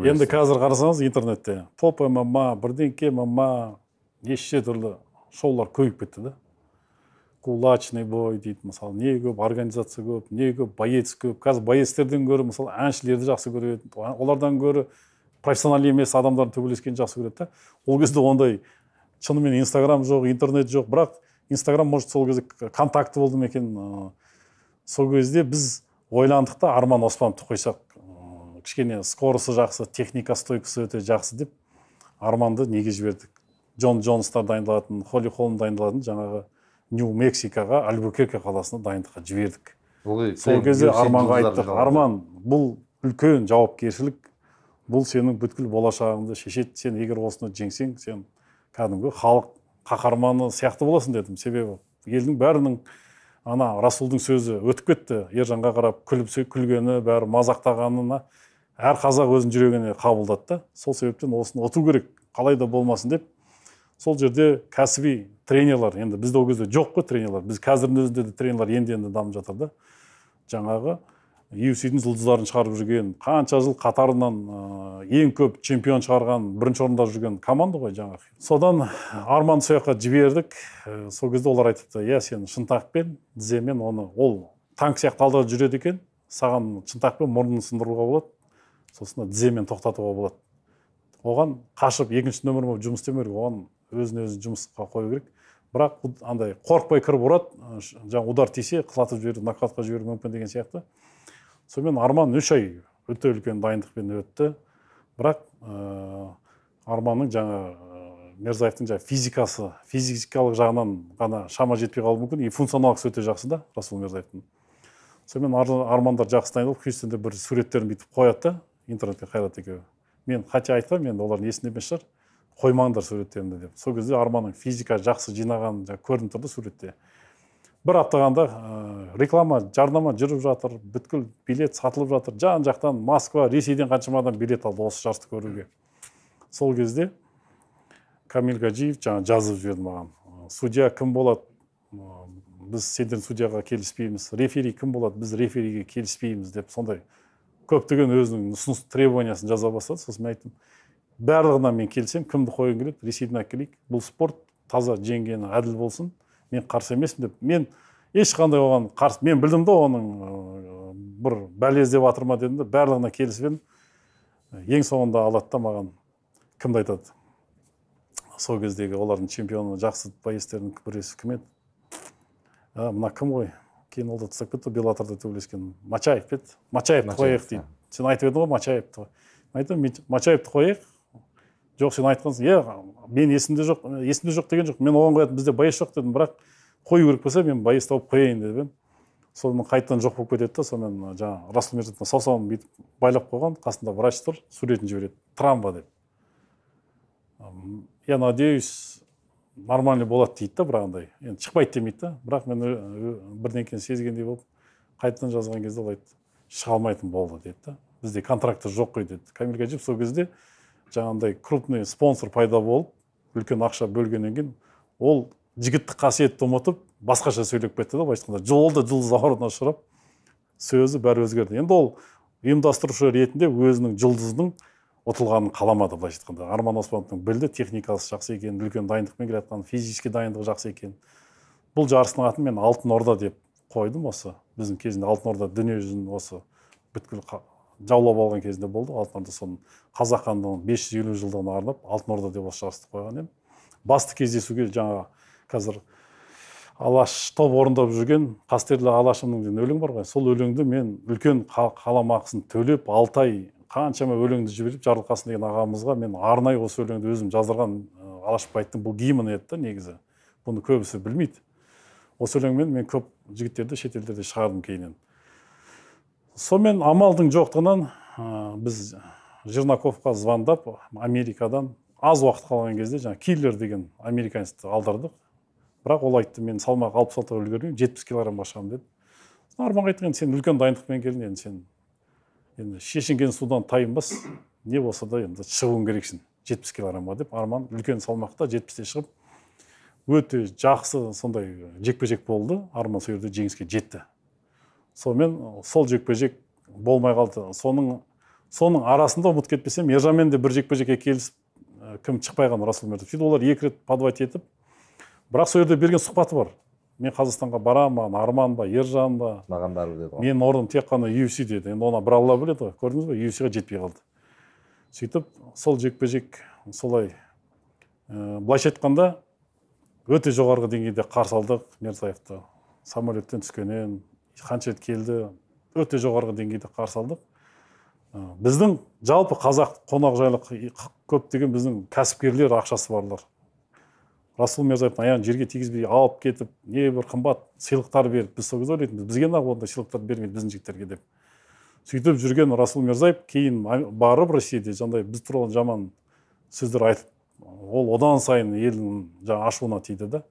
енді қазір қарасаңыз интернетте топ мма бірдеңке мма неше түрлі шоулар көбейіп кетті да кулачный бой дейді мысалы не көп организация көп не көп боец көп қазір боецтерден гөрі мысалы әншілерді жақсы көреді олардан гөрі профессионал емес адамдардың төбелескенін жақсы көреді да ол кезде ондай шынымен инстаграм жоқ интернет жоқ бірақ инстаграм может сол кезде контакты болды ма екен сол кезде біз ойландық та арман оспановты қойсақ кішкене скорысы жақсы техника стойкасы өте жақсы деп арманды неге жібердік джон джонстар дайындалатын холли холм дайындалатын жаңағы нью мексикаға альбукерке қаласына дайындыққа жібердік сол кезде арманға айттық арман бұл үлкен жауапкершілік бұл сенің бүткіл болашағыңды шешеді сен егер осыны жеңсең сен кәдімгі халық қаһарманы сияқты боласың дедім себебі елдің бәрінің ана расулдың сөзі өтіп кетті ержанға қарап күліп күлгені бәрі мазақтағанына әр қазақ өзінің жүрегіне қабылдады да сол себептен осыны ұту керек қалай да болмасын деп сол жерде кәсіби тренерлар енді бізде ол кезде жоқ қой тренерлар біз қазірдің өзінде де тренерлар енді енді дамып жатыр да жаңағы UFC-дің жұлдыздарын шығарып жүрген қанша жыл қатарынан ә, ең көп чемпион шығарған бірінші орында жүрген команда ғой жаңағы содан арман сол жаққа жібердік ә, сол кезде олар айтыпты иә сен шынтақпен тіземен оны ол танк сияқты алда жүреді екен саған шынтақпен мұрнын сындыруға болады сосын тіземен тоқтатуға болады оған қашып екінші нөмір болып жұмыс істемеу керек оған өзін өзі жұмысқа қою керек бірақ андай қорықпай кіріп ұрады жаңағы удар тисе құлатып жіберіп нокаутқа жіберуі мүмкін деген сияқты сонымен арман үш ай өте үлкен дайындықпен өтті бірақ ә, арманның жаңа э, мерзаевтың жаңа физикасы физикалық жағынан ғана шама жетпей қалуы мүмкін и функционалық өте жақсы да расул мерзаевтың сонымен армандар жақсы дайындалып хьюстонда бір суреттерін бүйтіп қояды да интернетке қайрат екеуі мен қате айтқанмын мен олардың есінде емес шығар қоймаңдар суреттерімді деп сол кезде арманның физика жақсы жинаған көрініп тұр суретте бір аптағанда э, реклама жарнама жүріп жатыр бүткіл билет сатылып жатыр жан жақтан москва ресейден қаншама адам билет алды осы жарысты көруге сол кезде камиль гаджиев жаңа жазып жіберді маған э, судья кім болады э, біз сендер судьяға келіспейміз рефери кім болады біз рефериге келіспейміз деп сондай көптеген өзінің ұсыныс требованиясын жаза бастады сосын мен айттым барлығына мен келсем кімді қойғың келеді ресейден әкелейік бұл спорт таза жеңгені әділ болсын мен қарсы емеспін деп мен ешқандай оған қарсы мен білдім да оның бір бәле іздеп жатыр ма дедім да барлығына келісіп едім ең соңында алады да маған кімді айтады сол кездегі олардың чемпионы жақсы боецтердің біресі кім еді ә, мына кім ғой кейін ол да тастап кетті беллатрда төбелескен мачаев па еді мачаевты қояйық дейді сен айтып едің ғой мачаевты айтамын мачаевты қояйық жоқ сен айтқансың иә мен есімде жоқ есімде жоқ деген жоқ мен оған қоятын бізде байыс жоқ дедім бірақ қою керек болса мен боец тауып қояйын деп едім сонымен қайтадан жоқ болып кетеді да сонымен жаңағы расул саусағын бүйтіп байлап қойған қасында врач тұр суретін жібереді травма деп я надеюсь нормальный болады дейді да бірақ андай енді шықпайды демейді да бірақ мен бірдеңкені сезгендей болып қайтадан жазған кезде ол айтты шыға алмайтын болды деді да бізде контракты жоқ қой деді камиль сол кезде жаңағындай крупный спонсор пайда болып үлкен ақша бөлгеннен кейін ол жігіттік қасиетті ұмытып басқаша сөйлеп кетті да былайша айтқанда ол жұлдыз ауруына ұшырап сөзі бәрі өзгерді енді ол ұйымдастырушы ретінде өзінің жұлдыздың ұтылғанын қаламады былайша айтқанда арман оспановтың білді техникасы жақсы екенін үлкен дайындықпен келе жатқанын физический дайындығы жақсы екенін бұл жарыстың атын мен алтын орда деп қойдым осы біздің кезінде алтын орда дүниежүзін осы бүткіл жаулап алған кезде болды алтын орда соның қазақ хандығының бес жүз елу жылдығына арнап алтын орда деп жарысты қойған едім басты кездесуге жаңа қазір алаш топ орындап жүрген қастерлі алашымның деген өлең бар ғой сол өлеңді мен үлкен қаламақысын төлеп алты ай қаншама өлеңді жіберіп жарылқасын деген ағамызға мен арнайы осы өлеңді өзім жаздырған алашбайдың бұл гимні еді да негізі бұны көбісі білмейді осы өлеңмен мен көп жігіттерді шетелдерде шығардым кейіннен сонымен амалдың жоқтығынан біз жернаковқа звондап америкадан аз уақыт қалған кезде жаңа киллер деген американецті алдырдық бірақ ол айтты мен салмақ алпыс алтыға үлгермеймін жетпіс килограммға шығамын деді арманға айтты сен үлкен дайындықпен келдің енді сен енді шешінген судан тайынбас не болса да енді шығуың керексің жетпіс килограммға деп арман үлкен салмақта жетпісте шығып өте жақсы сондай жекпе жек болды арман сол жерде жеңіске жетті сонымен сол жекпе жек болмай қалды соның соның арасында ұмытып кетпесем ержанмен де бір жекпе жекке келісіп ә, кім шықпай қалған расул мирзиев сөйтіп олар екі рет подвать етіп бірақ сол жерде берген сұхбаты бар мен қазақстанға барамын маған арман ба ержан ба маған бәрібір деді ғой менің орным тек қана UFC деді енді оны бір алла біледі ғой көрдіңіз ба ға жетпей қалды сөйтіп сол жекпе жек солай ә, былайша айтқанда өте жоғарғы деңгейде қарсы алдық мирзаевты самолеттен түскеннен қанша рет келді өте жоғарғы деңгейде қарсы алдық біздің жалпы қазақ қонақжайлық көптеген біздің кәсіпкерлер ақшасы барлар расул мирза аяғын жерге тигізбей алып кетіп не бір қымбат сыйлықтар беріп біз сол кезде ойлайтынбыз бізге неғып ондай сыйлықтар бермейді біздің жігіттерге деп сөйтіп жүрген расул мирзаев кейін барып россияде жаңағыдай біз туралы жаман сөздер айтып ол одан сайын елдің жаңағы ашуына тиді да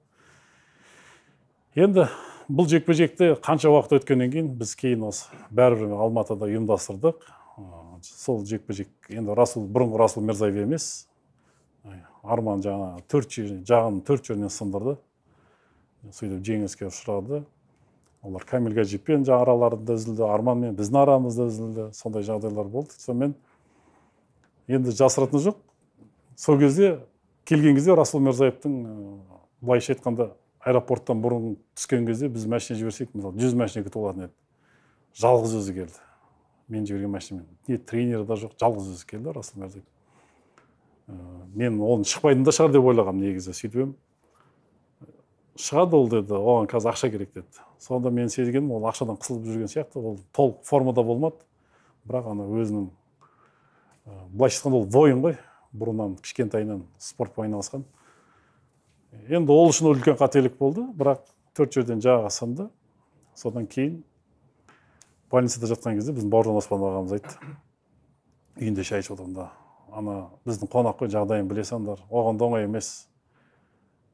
енді бұл жекпе жекті қанша уақыт өткеннен кейін біз кейін осы бәрібір алматыда ұйымдастырдық сол жекпе жек енді расул бұрынғы расул мирзаев емес арман жаңа төрт жер жағын төрт жерінен сындырды сөйтіп жеңіліске ұшырады олар камиль гаджипен жаңа араларында үзілді арманмен біздің арамызда үзілді сондай жағдайлар болды сонымен енді жасыратыны жоқ сол кезде келген кезде расул мирзаевтың былайша айтқанда аэропорттан бұрын түскен кезде біз машина жіберсек мысалы жүз машинаға толатын еді жалғыз өзі келді мен жіберген машинамен не тренері да жоқ жалғыз өзі келді расул мырза э, мен оны шықпайтын да шығар деп ойлағанмын негізі сөйтіп едім шығады ол деді оған қазір ақша керек деді сонда мен сезгенім ол ақшадан қысылып жүрген сияқты ол толық формада болмады бірақ ана өзінің э, былайша айтқанда ол воин ғой бұрыннан кішкентайынан спортпен айналысқан енді ол үшін үлкен қателік болды бірақ төрт жерден жағы сынды содан кейін больницада жатқан кезде біздің бауыржан оспанов ағамыз айтты үйінде шай ішіп отырғанда ана біздің қонақ қой жағдайын білесіңдер оған да оңай емес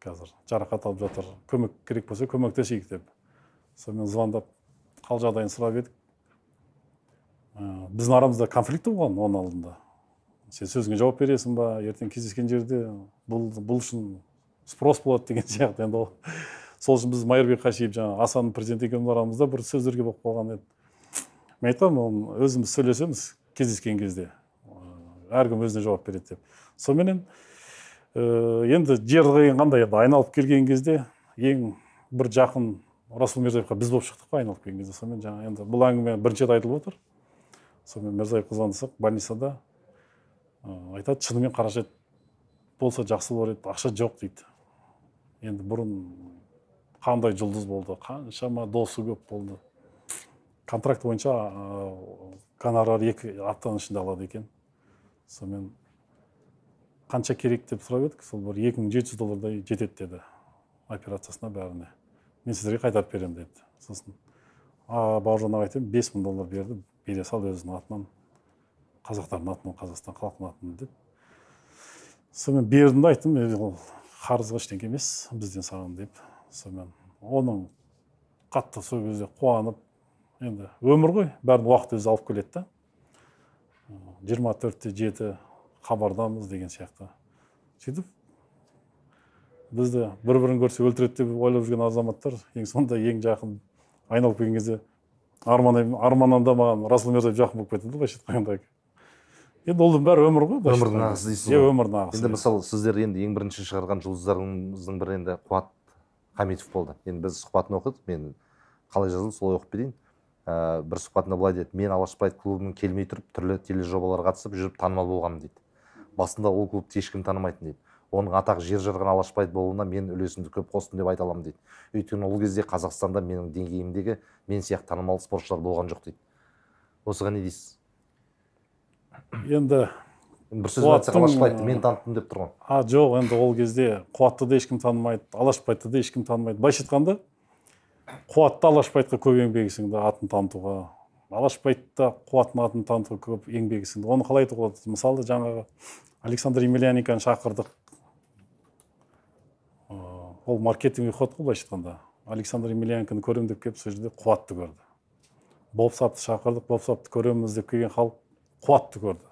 қазір жарақат алып жатыр көмек керек болса көмектесейік деп сонымен звондап қал жағдайын сұрап едік ә, біздің арамызда конфликт болған оның алдында сен сөзіңе жауап бересің ба ертең кездескен жерде бұл бұл үшін спрос болады деген сияқты енді ол сол үшін біз майырбек қашиев жаңағы асан президент екеуміз арамызда бір сөздерге болып қалған еді мен айтқанмын өзіміз сөйлесеміз кездескен кезде әркім өзіне жауап береді деп соныменен ә, енді жер қандай енді айналып келген кезде ең бір жақын расул мирзаевқа біз болып шықтық қой айналып келген кезде сонымен жаңағы енді бұл әңгіме бірінші рет айтылып отыр сонымен мирзаевқа звондасақ больницада ә, айтады шынымен қаражат болса жақсы болар еді ақша жоқ дейді енді бұрын қандай жұлдыз болды қаншама досы көп болды контракт бойынша э, гонорар екі аптаның ішінде алады екен сонымен қанша керек деп сұрап едік сол бір екі мың жеті жүз доллардай жетеді деді операциясына бәріне мен сіздерге қайтарып беремін деді сосын а бауыржан ағай айтамын бес мың доллар берді бере сал өзінің атынан қазақтардың атынан қазақстан халқының атынан деп сонымен бердім да айттым ол қарызға ештеңке емес бізден саған деп сонымен оның қатты сол кезде қуанып енді өмір ғой бәрін уақыт өзі алып келеді да жиырма төртте жеті хабардамыз деген сияқты сөйтіп бізді бір бірін көрсе өлтіреді деп ойлап жүрген азаматтар ең соңында ең жақын айналып келген кезде арман да маған расул мирзаев жақын болып кетті да былайша айтқанда енді оның бәрі өмір ғой өмірдің нағыз дейсіз ғой өмір нағыз енді иә. мысалы сіздер енді ең бірінші шығарған жұлдыздарыңыздың бірі енді қуат хамитов болды енді біз сұхбатын оқыдық мен қалай жаздым солай оқып берейін ә, бір сұхбатында былай деді мен алаш прайд клубының келмей тұрып түрлі тележобаларға қатысып жүріп танымал болғанмын дейді басында ол клубты ешкім танымайтын дейді оның атақ жер жарған алаш болуына мен үлесімді көп қостым деп айта аламын дейді өйткені ол кезде қазақстанда менің деңгейімдегі мен сияқты танымал спортшылар болған жоқ дейді осыған не дейсіз енді бір сөзбен айтсақ алашқа айтты мен таныттым деп тұр ғой а жоқ енді ол кезде қуатты да ешкім танымайды алашбайтты да ешкім танымайды былайша айтқанда қуатты алашбайтқа көп еңбегі сіңді атын танытуға алашбайтта қуаттың атын танытуға көп еңбегі сіңді оны қалай айтуға болады мысалы жаңағы александр емельяниканы шақырдық ол маркетинг ход қой былайша айтқанда александр емельяненконы көремін деп келіп сол жерде қуатты көрді бопсапты шақырдық бопсапты көреміз деп келген халық қуатты көрді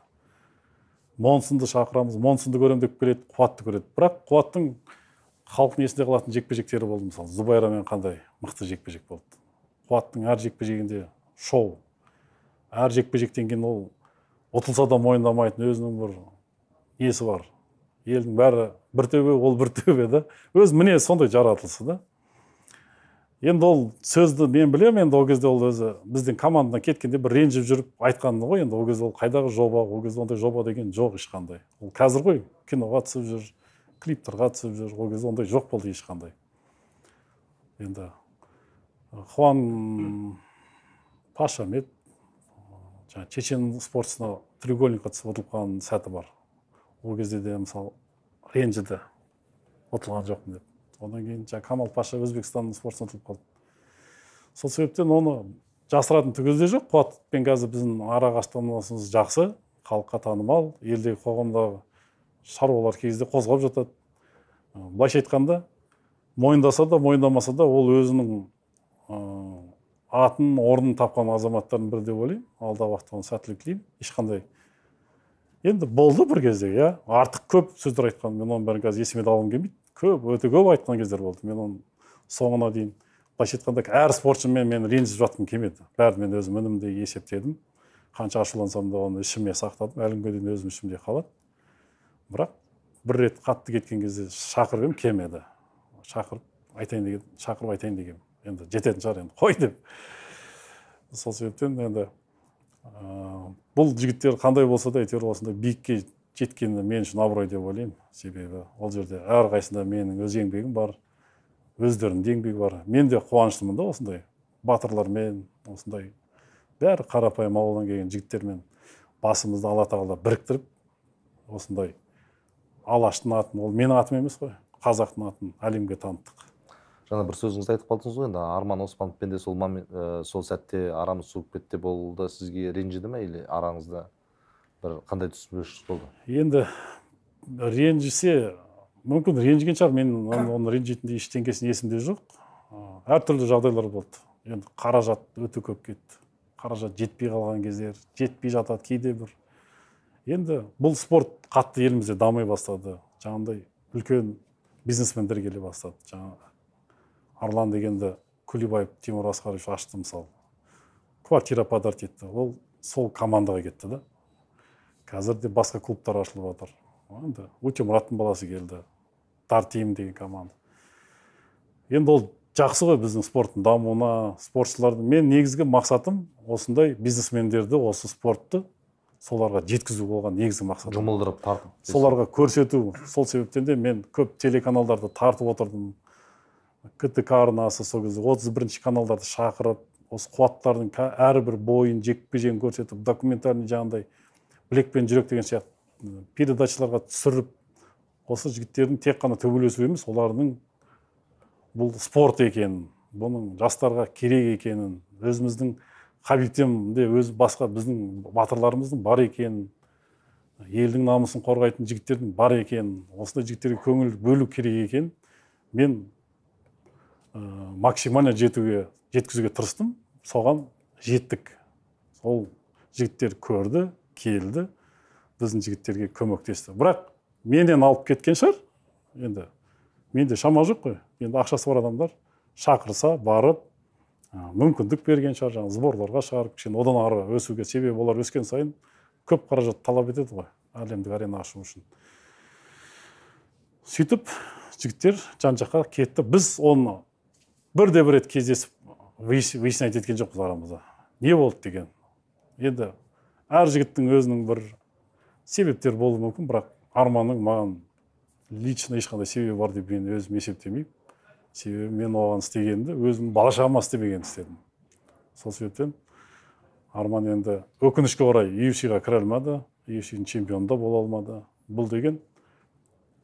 монсонды шақырамыз монсонды көремін деп келеді қуатты көреді бірақ қуаттың халықтың есінде қалатын жекпе жектері болды мысалы зубайрамен қандай мықты жекпе жек болды қуаттың әр жекпе жегінде шоу әр жекпе жектен кейін ол ұтылса да мойындамайтын өзінің бір несі бар елдің бәрі бір төбе ол бір төбе да өзі міне сондай жаратылысы да енді ол сөзді мен білемін енді ол кезде ол өзі біздің командадан кеткенде бір ренжіп жүріп айтқан ғой енді ол кезде ол қайдағы жоба ол кезде ондай жоба деген жоқ ешқандай ол қазір ғой киноға түсіп жүр клиптарға түсіп жүр ол кезде ондай жоқ болды ешқандай енді хуан пашамет жаңағы чечен спортсына треугольникқа түсіп ұтылып сәті бар ол кезде де мысалы ренжіді ұтылған жоқпын деп одан кейін жаңағы камал паша өзбекстанның спортсына ұтылып қалды сол себептен оны жасыратын түгі де жоқ қуатпен қазір біздің ара жақсы халыққа танымал елдегі қоғамдағы шаруалар кезде қозғап жатады былайша айтқанда мойындаса да мойындамаса да ол өзінің ә, атын орнын тапқан азаматтардың бірі деп ойлаймын алдағы уақытта оны сәттілік тілеймін ешқандай енді болды бір кезде иә артық көп сөздер айтқан мен оның бәрін қазір есіме де алғым келмейді көп өте көп айтқан кездер болды мен оны соңына дейін былайша айтқанда әр спортшымен мен ренжісіп жатқым келмеді бәрін мен өзім інімдей есептедім қанша ашулансам да оны ішіме сақтадым әлі күнге дейін өзім ішімде қалады бірақ бір рет қатты кеткен кезде шақырып едім келмеді шақырып айтайын деген шақырып айтайын деген енді жететін шығар енді қой деп сол себептен енді ә, бұл жігіттер қандай болса да әйтеуір осындай биікке жеткені мен үшін абырой деп ойлаймын себебі ол жерде әрқайсысында менің өз еңбегім бар өздерінің еңбегі бар мен де қуаныштымын да осындай батырлармен осындай бәрі қарапайым ауылдан келген жігіттермен басымызды алла тағала біріктіріп осындай алаштың атын ол менің атым емес қой қазақтың атын әлемге таныттық жаңа бір сөзіңізді айтып қалдыңыз ғой енді арман оспановпен де сол момент ә, сол сәтте арамыз суып кетті болды сізге ренжіді ме или араңызда бір қандай түсінбеушілік болды енді ренжісе мүмкін ренжіген шығар мен оны ренжитіндей ештеңкесін есімде жоқ әртүрлі жағдайлар болды енді қаражат өте көп кетті қаражат жетпей қалған кездер жетпей жатады кейде бір енді бұл спорт қатты елімізде дамай бастады жаңағындай үлкен бизнесмендер келе бастады жаңағы арлан дегенді күлебаев тимур асқарович ашты мысалы квартира подарить етті ол сол командаға кетті да қазір де басқа клубтар ашылып жатыр енді өте мұраттың баласы келді тартим деген команда енді ол жақсы ғой біздің спорттың дамуына спортшылардың мен негізгі мақсатым осындай бизнесмендерді осы спортты соларға жеткізу болған негізгі мақсатым жұмылдырып тартып соларға көрсету сол себептен де мен көп телеканалдарды тартып отырдым ктк арнасы сол кезде отыз бірінші каналдарды шақырып осы қуаттардың әрбір бойын жекпе жегін көрсетіп документальный жаңағындай білек пен жүрек деген сияқты передачаларға түсіріп осы жігіттердің тек қана төбелесу емес олардың бұл спорт екенін бұның жастарға керек екенін өзіміздің хабибтен өз басқа біздің батырларымыздың бар екенін елдің намысын қорғайтын жігіттердің бар екенін осындай жігіттерге көңіл бөлу керек екенін мен ә, максимально жетуге жеткізуге тырыстым соған жеттік сол жігіттер көрді келді біздің жігіттерге көмектесті бірақ менен алып кеткен шығар енді менде шама жоқ қой енді ақшасы бар адамдар шақырса барып ә, мүмкіндік берген шығар жаңағы сборларға шығарып кішкене одан ары өсуге себебі олар өскен сайын көп қаражат талап етеді ғой әлемдік арена ашу үшін сөйтіп жігіттер жан жаққа кетті біз оны бірде бір рет кездесіп выяснять еткен жоқпыз арамызда не болды деген енді әр жігіттің өзінің бір себептері болуы мүмкін бірақ арманның маған лично ешқандай себебі бар деп мен өзім есептемеймін себебі мен оған істегенімді өзім бала шағама істемеген істедім сол себептен арман енді өкінішке орай юфсиға кіре алмады юфсидің чемпионы да бола алмады бұл деген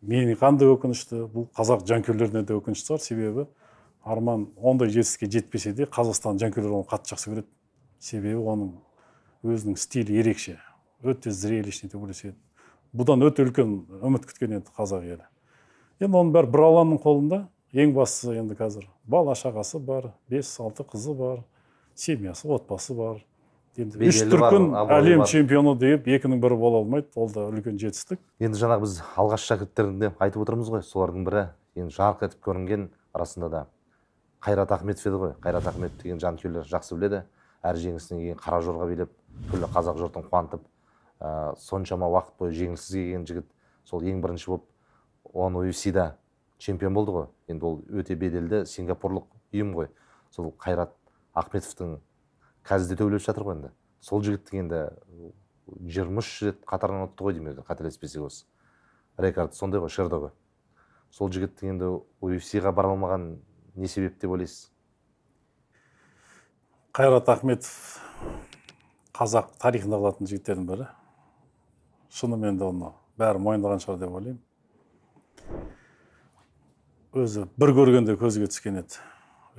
мені қандай өкінішті бұл қазақ жанкүйерлеріне де өкінішті шығар себебі арман ондай жетістікке жетпесе де қазақстан жанкүйерлері оны қатты жақсы көреді себебі оның өзінің стилі ерекше өте зрелищный деп бұдан өте үлкен үміт күткен еді қазақ елі енді оның бәрі бір алланың қолында ең бастысы енді қазір бала шағасы бар бес алты қызы бар семьясы отбасы бар енді үш дүркін әлем чемпионы деп екінің бірі бола алмайды ол да үлкен жетістік енді жаңа біз алғаш шәкірттерінде айтып отырмыз ғой солардың бірі енді жарқ етіп көрінген арасында да қайрат ахметов еді ғой қайрат ахметов деген жанкүйерлер жақсы біледі әр жеңісінен кейін қара жорға билеп күллі қазақ жұртын қуантып ә, соншама уақыт бойы жеңіліссіз келген жігіт сол ең бірінші болып да чемпион болды ғой енді ол өте беделді сингапурлық ұйым ғой сол қайрат ахметовтың қазір де төбелесіп жатыр ғой енді сол жігіттің енді жиырма үш рет қатарынан ұтты ғой деймін қателеспесек осы рекорд сондай ғой шердогы сол жігіттің енді уфсиға бара алмаған не себеп деп ойлайсыз қайрат ахметов қазақ тарихында қалатын жігіттердің бірі шынымен де оны бәрі мойындаған шығар деп ойлаймын өзі бір көргенде көзге түскен еді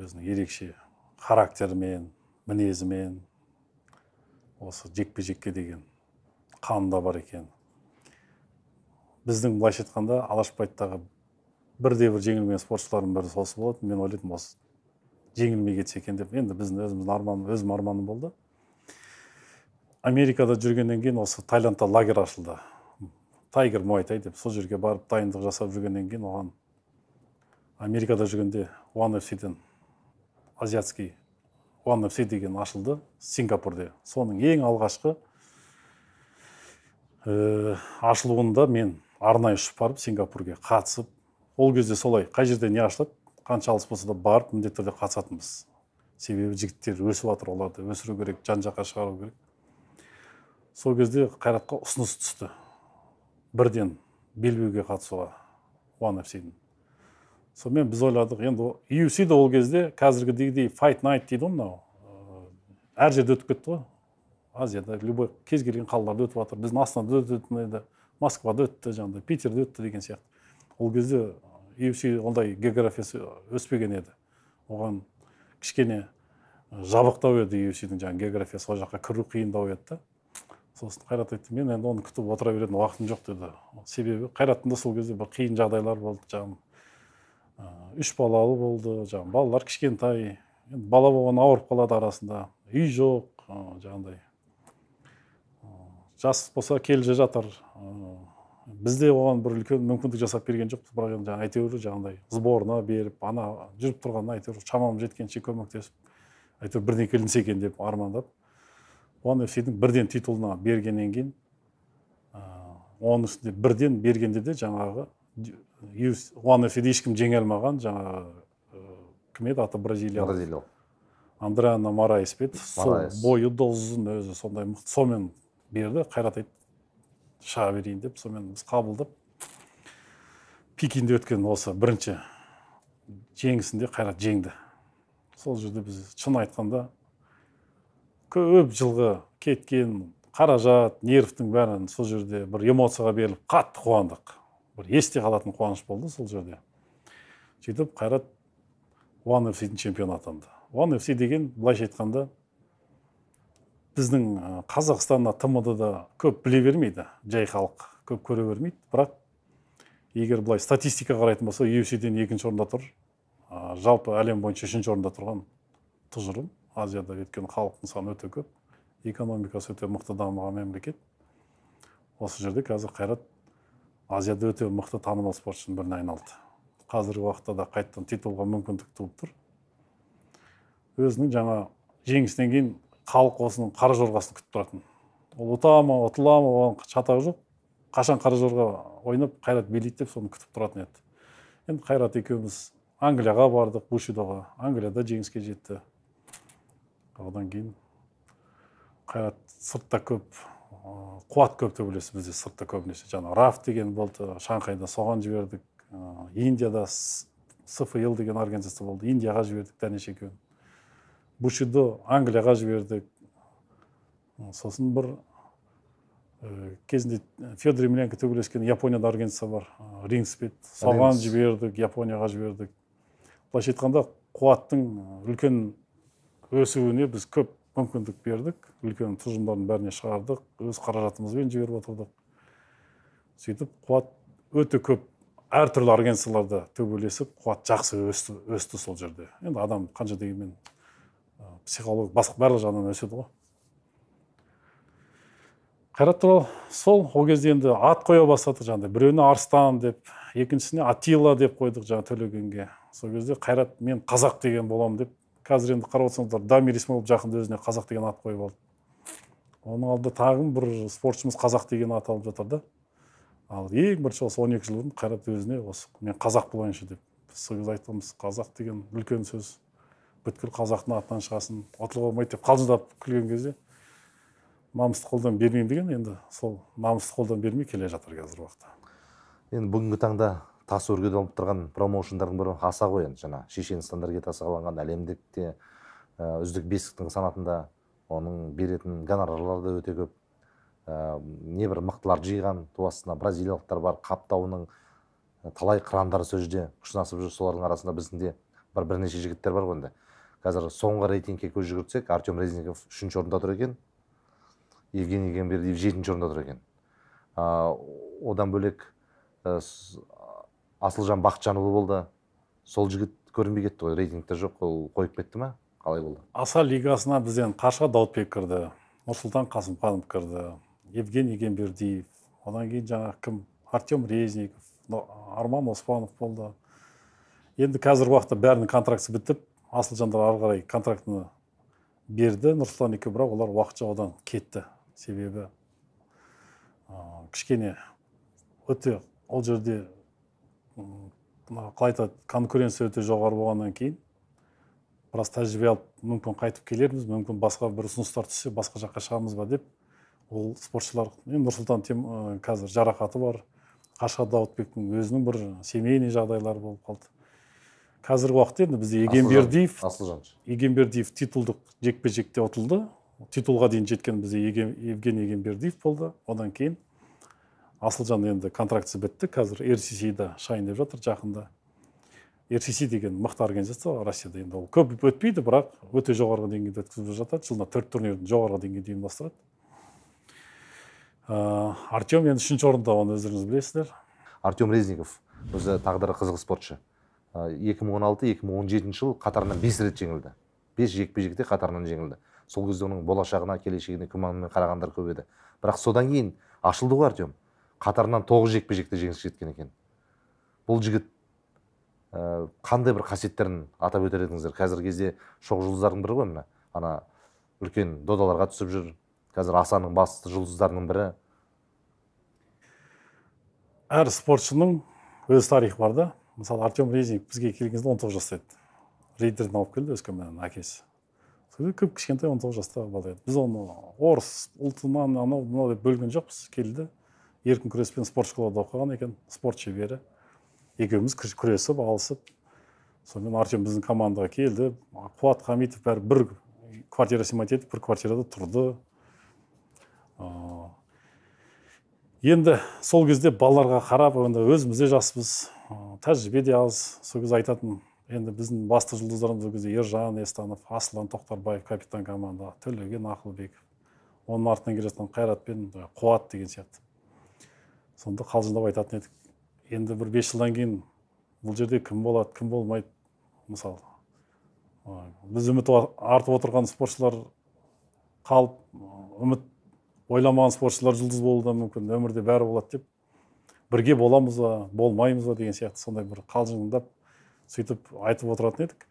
өзінің ерекше характерімен мінезімен осы жекпе жекке деген қанында бар екен біздің былайша айтқанда алашбайттағы бірде бір жеңілген спортшылардың бірі сосы болатын мен ойлайтынмын осы жеңілмей кетсе екен деп енді біздің өзіміздің арманым өзім арманым болды америкада жүргеннен кейін осы тайландта лагерь ашылды тайгер муайтай деп сол жерге барып дайындық жасап жүргеннен кейін оған америкада жүргенде one ден азиатский one fc деген ашылды сингапурде соның ең алғашқы ә, ашылуында мен арнайы ұшып барып сингапурге қатысып ол кезде солай қай жерде не ашылады қанша алыс болса да барып міндетті түрде қатысатынбыз себебі жігіттер өсіп жатыр оларды өсіру керек жан жаққа шығару керек сол кезде қайратқа ұсыныс түсті бірден белбеуге қатысуға уан фсидің сонымен біз ойладық енді uc де ол кезде қазіргідегідей файт найт дейді ғой мынау әр жерде өтіп кетті ғой азияда любой кез келген қалаларда өтіп жатыр біздің астанада өтетін еді москвада өтті жаңағыдай питерде өтті деген сияқты ол кезде ufc ондай географиясы өспеген еді оған кішкене жабықтау еді ufc жаңағы географиясы ол жаққа кіру қиындау еді да сосын қайрат айтты мен енді оны күтіп отыра беретін уақытым жоқ деді себебі қайраттың да сол кезде бір қиын жағдайлар болды жаңағы үш балалы болды жаңағы балалар кішкентай енді бала болған ауырып қалады арасында үй жоқ жаңағыдай жас болса келе жатыр бізде оған бір үлкен мүмкіндік жасап берген жоқпыз бірақ енді жаңағы әйтеуір жаңағыдай сборына беріп ана жүріп тұрғанына әйтеуір шамам жеткенше көмектесіп әйтеуір бірдеңе ілінсе екен деп армандап оған дің бірден титулына бергеннен кейін оның үстінде бірден бергенде де жаңағы оан фде ешкім жеңе алмаған жаңағы кім еді аты бразилия бразилиялық андреана мораес пе еді бойы да ұзын өзі сондай мықты сонымен берді қайрат айтты шыға берейін деп сонымен біз қабылдап пекинде өткен осы бірінші жеңісінде қайрат жеңді сол жерде біз шын айтқанда көп жылғы кеткен қаражат нервтің бәрін сол жерде бір эмоцияға беріліп қатты қуандық бір есте қалатын қуаныш болды сол жерде сөйтіп қайрат уан фсидің чемпионы атанды уан fc деген былайша айтқанда біздің қазақстанда тмд да көп біле бермейді жай халық көп көре бермейді бірақ егер былай статистика қарайтын болса юсиден екінші орында тұр жалпы әлем бойынша үшінші орында тұрған тұжырым азияда өйткені халықтың саны өте көп экономикасы өте мықты дамыған мемлекет осы жерде қазір қайрат азияда өте мықты танымал спортшының біріне айналды қазіргі уақытта да қайтадан титулға мүмкіндік туып тұр өзінің жаңа жеңісінен кейін халық осының қара жорғасын күтіп тұратын ол ұта ма ұтыла ма оған шатағы жоқ қашан қара жорға ойнап қайрат билейді деп соны күтіп тұратын еді енді қайрат екеуміз англияға бардық бушидоға англияда жеңіске жетті одан кейін қайрат сыртта көп қуат көп деп білесіз бізде сыртта көбінесе жаңағы раф деген болды шанхайда соған жібердік индияда сфл деген организация болды индияға жібердік дәнеш екеуін бушиді англияға жібердік сосын бір э, кезінде федор емельяненко төбелескен японияда организация бар рингспид соған жібердік японияға жібердік былайша айтқанда қуаттың э, үлкен өсуіне біз көп мүмкіндік бердік үлкен тұжырымдардың бәріне шығардық өз қаражатымызбен жіберіп отырдық сөйтіп қуат өте көп әртүрлі организацияларда төбелесіп қуат жақсы өсті, өсті сол жерде енді адам қанша дегенмен психологиялық басқа барлық жағынан өседі ғой қайрат туралы сол ол кезде енді ат қоя бастадық жаңағыдай біреуіне арыстан деп екіншісіне атила деп қойдық жаңағы төлегенге сол кезде қайрат мен қазақ деген боламын деп қазір енді қарап отырсаңыздар дамир исмаилов жақында өзіне қазақ деген ат қойып алды оның алдында тағы бір спортшымыз қазақ деген ат алып жатыр да ал ең бірінші осы он екі жыл бұрын қайрат өзіне осы мен қазақ болайыншы деп біз сол кезде айтқанбыз қазақ деген үлкен сөз бүткіл қазақтың атынан шығасын ұтылуға болмайды деп қалжыңдап күлген кезде намысты қолдан бермеймін деген енді сол намысты қолдан бермей келе жатыр қазіргі уақытта енді бүгінгі таңда тас өрге алып тұрған промоушендардың бірі аса ғой енді жаңағы шешенстандар кетасы қаланған әлемдікте ә, үздік бестіктің санатында оның беретін гонорарлары да өте көп ә, небір мықтылар жиған туасына бразилиялықтар бар қаптауының ә, талай қырандар сол жерде күш сынасып жүр солардың арасында біздің де бір бірнеше жігіттер бар ғой енді қазір соңғы рейтингке көз жүгіртсек артем резников үшінші орында тұр екен евгений гембердиев жетінші орында тұр екен одан бөлек э, асылжан бақытжанұлы болды сол жігіт көрінбей кетті ғой рейтингте жоқ ол қойып кетті ма қалай болды аса лигасына бізден енді қаршыға дауытбек кірді нұрсұлтан қасымханов кірді евгений гембердиев одан кейін жаңағы кім артем резников арман оспанов болды енді қазіргі уақытта бәрінің контрактісі бітіп асылжандар ары қарай контрактіні берді нұрсұлтан екеуі бірақ олар уақытша одан кетті себебі ә, кішкене өте ол жерде қалай айтады конкуренция өте жоғары болғаннан кейін біраз тәжірибе алып мүмкін қайтып келерміз мүмкін басқа бір ұсыныстар түссе басқа жаққа шығамыз ба деп ол спортшылар енді нұрсұлтан тем қазір жарақаты бар қашқа дауытбектің өзінің бір семейный жағдайлары болып қалды қазіргі уақытта енді бізде егенбердиев асылжан егенбердиев титулдық жекпе жекте ұтылды титулға дейін жеткен бізде евгений егенбердиев болды одан кейін асылжан енді контрактісі бітті қазір рсс да шығайын деп жатыр жақында рсс деген мықты организация россияда енді ол көп өтпейді бірақ өте жоғарғы деңгейде өткізіп жатады жылына төрт турнирді жоғарғы деңгейде ұйымдастырады э, артем енді үшінші орында оны өздеріңіз білесіздер артем резников өзі тағдыры қызық спортшы 2016 э, мың он алты екі мың он жетінші жыл қатарынан бес рет жеңілді бес жекпе жекте қатарынан жеңілді сол кезде оның болашағына келешегіне күмәнмен қарағандар көп еді бірақ содан кейін ашылды ғой артем қатарынан тоғыз жекпе жекте жеңіске жеткен екен бұл жігіт ә, қандай бір қасиеттерін атап өтер едіңіздер қазіргі кезде шоқ жұлдыздардың бірі ғой мына ана үлкен додаларға түсіп жүр қазір асаның басты жұлдыздарының бірі әр спортшының өз тарихы бар да мысалы артем резник бізге келген кезде он тоғыз жаста еді рейдерден алып келді өскеменнен әкесі сол кіп кішкентай он тоғыз жастағы бала еді біз оны орыс ұлтынан анау мынау деп бөлген жоқпыз келді еркін күреспен спорт школада оқыған екен спорт шебері екеуміз күресіп алысып сонымен артем біздің командаға келді қуат хамитов бәрі бір квартира снимать етіп бір квартирада тұрды енді сол кезде балаларға қарап енді өзіміз де жаспыз тәжірибе де аз сол кезде айтатын енді біздің басты жұлдыздарымыз ол кезде ержан естанов асылан тоқтарбаев капитан команда төлеген ақылбеков оның артынан келе жатқан қайрат пен қуат деген сияқты сонда қалжыңдап айтатын едік енді бір бес жылдан кейін бұл жерде кім болады кім болмайды мысалы біз үміт артып отырған спортшылар қалып үміт ойламаған спортшылар жұлдыз болуы да мүмкін өмірде бәрі болады деп бірге боламыз ба болмаймыз ба деген сияқты сондай бір қалжыңдап сөйтіп айтып отыратын едік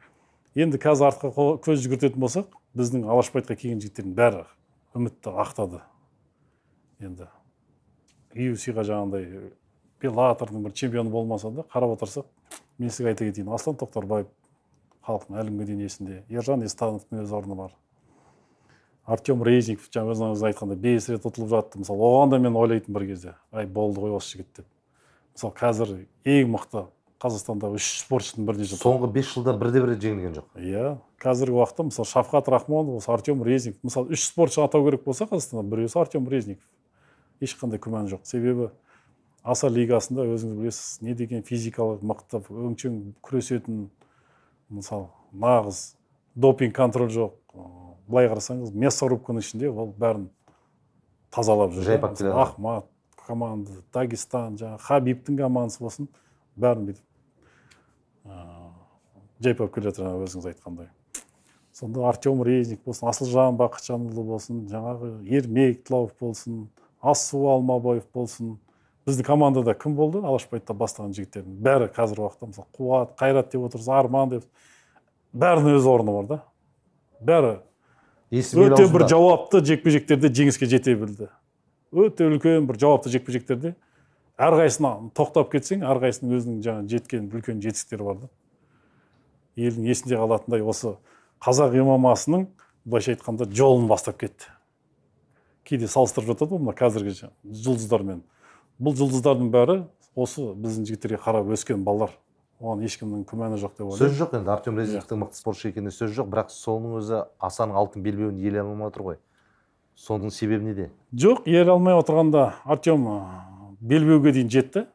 енді қазір артқа көз жүгіртетін болсақ біздің алашбайтқа келген жігіттердің бәрі үмітті ақтады енді юсиға жаңағындай белатордың бір чемпионы болмаса да қарап отырсақ мен сізге айта кетейін аслан тоқтарбаев халықтың әлі күнге дейін есінде ержан естановтың өз орны бар артем резников жаңа өзіңіз айтқандай бес рет ұтылып жатты мысалы оған да мен ойлайтынмын бір кезде ай болды ғой осы жігіт деп мысалы қазір ең мықты қазақстандағы үш спортшының біріне соңғы бес жылда бірде бір рет жеңілген жоқ иә қазіргі уақытта мысалы шавхат рахмонов осы артем резников мысалы үш спортшы атау керек болса қазақстанда біреуісі артем резников ешқандай күмән жоқ себебі аса лигасында өзіңіз білесіз не деген физикалық мықты өңшең күресетін мысалы нағыз допинг контроль жоқ былай қарасаңыз мясорубканың ішінде ол бәрін тазалап жүр жайпап келеді ахмад команда дагестан жаңағы хабибтің командасы болсын бәрін бүйтіп ә, жайпап келе жатыр жаңағы өзіңіз айтқандай сонда артем резник болсын асылжан бақытжанұлы болсын жаңағы ермек тлауов болсын ассу алмабаев болсын біздің командада кім болды байтта бастаған жігіттердің бәрі қазіргі уақытта мысалы қуат қайрат деп отырсыз арман деп бәрінің өз орны бар да бәрі өте бір жауапты жекпе жектерде жеңіске жете білді өте үлкен бір жауапты жекпе жектерде әрқайсысына тоқтап кетсең әрқайсысының өзінің жаңағы жеткен үлкен жетістіктері бар да елдің есінде қалатындай осы қазақ имамасының былайша айтқанда жолын бастап кетті кейде салыстырып жатады ғой мына қазіргі жұлдыздармен бұл жұлдыздардың бәрі осы біздің жігіттерге қарап өскен балалар оған ешкімнің күмәні жоқ деп ойлаймын сөз жоқ енді артем иә. резиновтың мықты спортшы екеніне сөз жоқ бірақ соның өзі асан алтын белбеуін иелене алмай отыр ғой соның себебі неде жоқ иелене алмай отырғанда артем белбеуге дейін жетті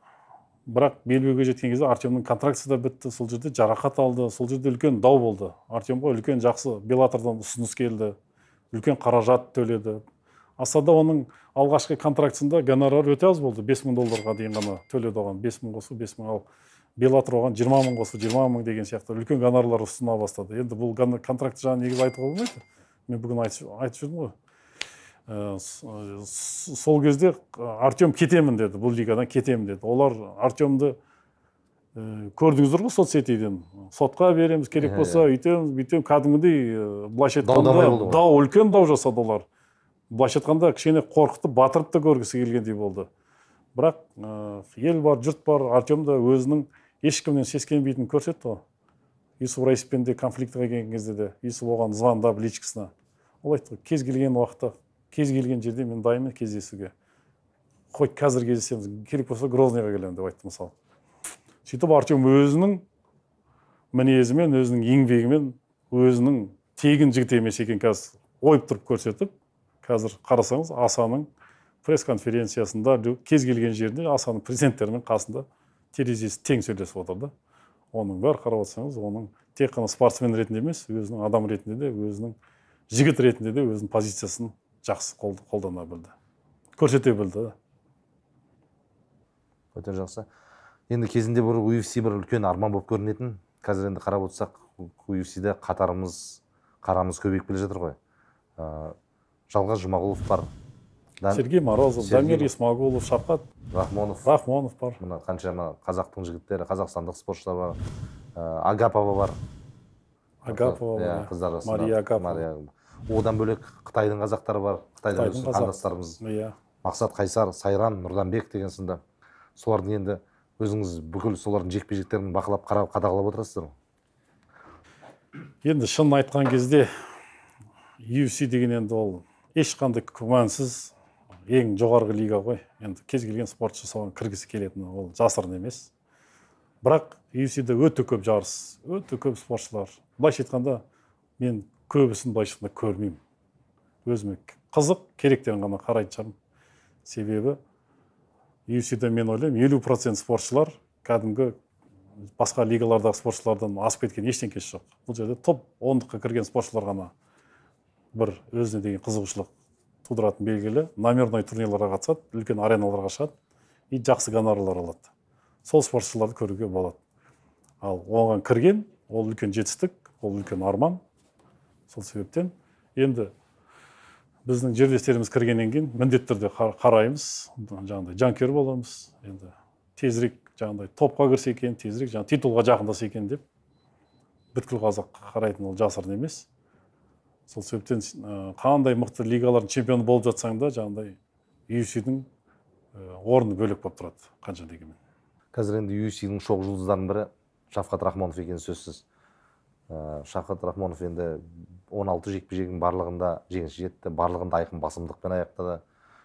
бірақ белбеуге жеткен кезде артемнің контракциясы да бітті сол жерде жарақат алды сол жерде үлкен дау болды артемға үлкен жақсы белатордан ұсыныс келді үлкен қаражат төледі асада оның алғашқы контрактісінде гонорар өте аз болды бес мың долларға дейін ғана төледі оған бес мың қосу бес мың ал белатор оған жиырма мың қосып жиырма мың деген сияқты үлкен гонорарлар ұсына бастады енді бұл контракт жағын негізі айтуға болмайды мен бүгін айтып жүрдім ғой э, э, сол кезде э, артем кетемін деді бұл лигадан кетемін деді олар артемды көрдіңіздер ғой соцсетиден сотқа береміз керек болса үйтеміз бүйтеміз кәдімгідей былайша айтқанда дау үлкен дау жасады олар былайша айтқанда кішкене қорқытып батырып та көргісі келгендей болды бірақ ел бар жұрт бар артем да өзінің ешкімнен сескенбейтінін көрсетті ғой юсуп раиспен де конфликтіге келген кезде де юсуп оған звондап личкасына ол айтты ғой кез келген уақытта кез келген жерде мен дайынмын кездесуге хоть қазір кездесеміз керек болса грозныйға келемін деп айтты мысалы сөйтіп артем өзінің мінезімен өзінің еңбегімен өзінің тегін жігіт емес екенін қазір ойып тұрып көрсетіп қазір қарасаңыз асаның пресс конференциясында кез келген жерінде асаның президенттерінің қасында терезесі тең сөйлесіп отыр да оның бәрі қарап отырсаңыз оның тек қана спортсмен ретінде емес өзінің адам ретінде де өзінің жігіт ретінде де өзінің позициясын жақсы қолдана білді көрсете білді өте жақсы енді кезінде бір UFC бір үлкен арман болып көрінетін қазір енді қарап отырсақ UFCде қатарымыз қарамыз көбейіп келе жатыр ғой ә, жалғас жұмағұлов бар сергей морозов дамир исмагулов шавқат рахмонов рахмонов бар мына қаншама қазақтың жігіттері қазақстандық спортшылар бар ә, агапова бар агапова иә, иә қыздар арасында мария агапова мария одан бөлек қытайдың қазақтары бар қытайдан қытайдың қандастарымыз иә мақсат қайсар сайран нұрданбек деген сынды солардың енді өзіңіз бүкіл солардың жекпе жектерін бақылап қарап қадағалап отырасыздар енді шынын айтқан кезде UFC деген енді ол ешқандай күмәнсіз ең жоғарғы лига ғой енді кез келген спортшы соған кіргісі келетіні ол жасырын емес бірақ UFC-де өте көп жарыс өте көп спортшылар былайша айтқанда мен көбісін былайша айтқанда көрмеймін өзіме қызық керектерін ғана қарайтын шығармын себебі UFC-де мен ойлаймын елу процент спортшылар кәдімгі басқа лигалардағы спортшылардан асып кеткен ештеңкесі жоқ бұл жерде топ ондыққа кірген спортшылар ғана бір өзіне деген қызығушылық тудыратын белгілі номерной турнирларға қатысады үлкен ареналарға шығады и жақсы гонорарлар алады сол спортшыларды көруге болады ал оған кірген ол үлкен жетістік ол үлкен арман сол себептен енді біздің жерлестеріміз кіргеннен кейін міндетті түрде қараймыз жаңағыдай жанкүйер боламыз енді тезірек жаңағыдай топқа кірсе екен тезірек жаңағы титулға жақындаса екен деп бүткіл қазақ қарайтын ол жасырын емес сол себептен э, қандай мықты лигалардың чемпионы болып жатсаң да жаңағыдай юфсидің э, орны бөлек болып тұрады қанша дегенмен қазір енді юфсидің шоқ жұлдыздарының бірі шавқат рахмонов екені сөзсіз э, шафхат рахмонов рахманов енді 16 жекпе жектің барлығында жеңіске жетті барлығында айқын басымдықпен аяқтады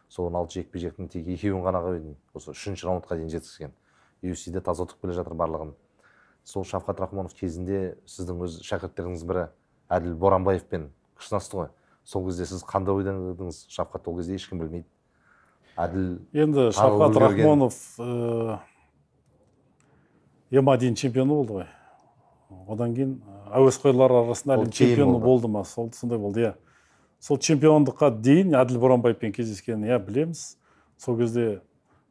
сол 16 жекпе жектің тек екеуін ғана осы үшінші раундқа дейін жеткізген юфсиде таза ұтып келе жатыр барлығын сол шафқат рахмонов кезінде сіздің өз шәкірттеріңіздің бірі әділ боранбаевпен шынасты ғой сол кезде сіз қандай ойдан едіңіз шавқат ол кезде ешкім білмейді әділ енді шавқат рахмонов э, м один чемпионы болды ғой одан кейін э, әуесқойлар арасында әлем чемпионы болды ма сол сондай болды иә сол чемпиондыққа дейін әділ боранбаевпен кездескенін иә білеміз сол кезде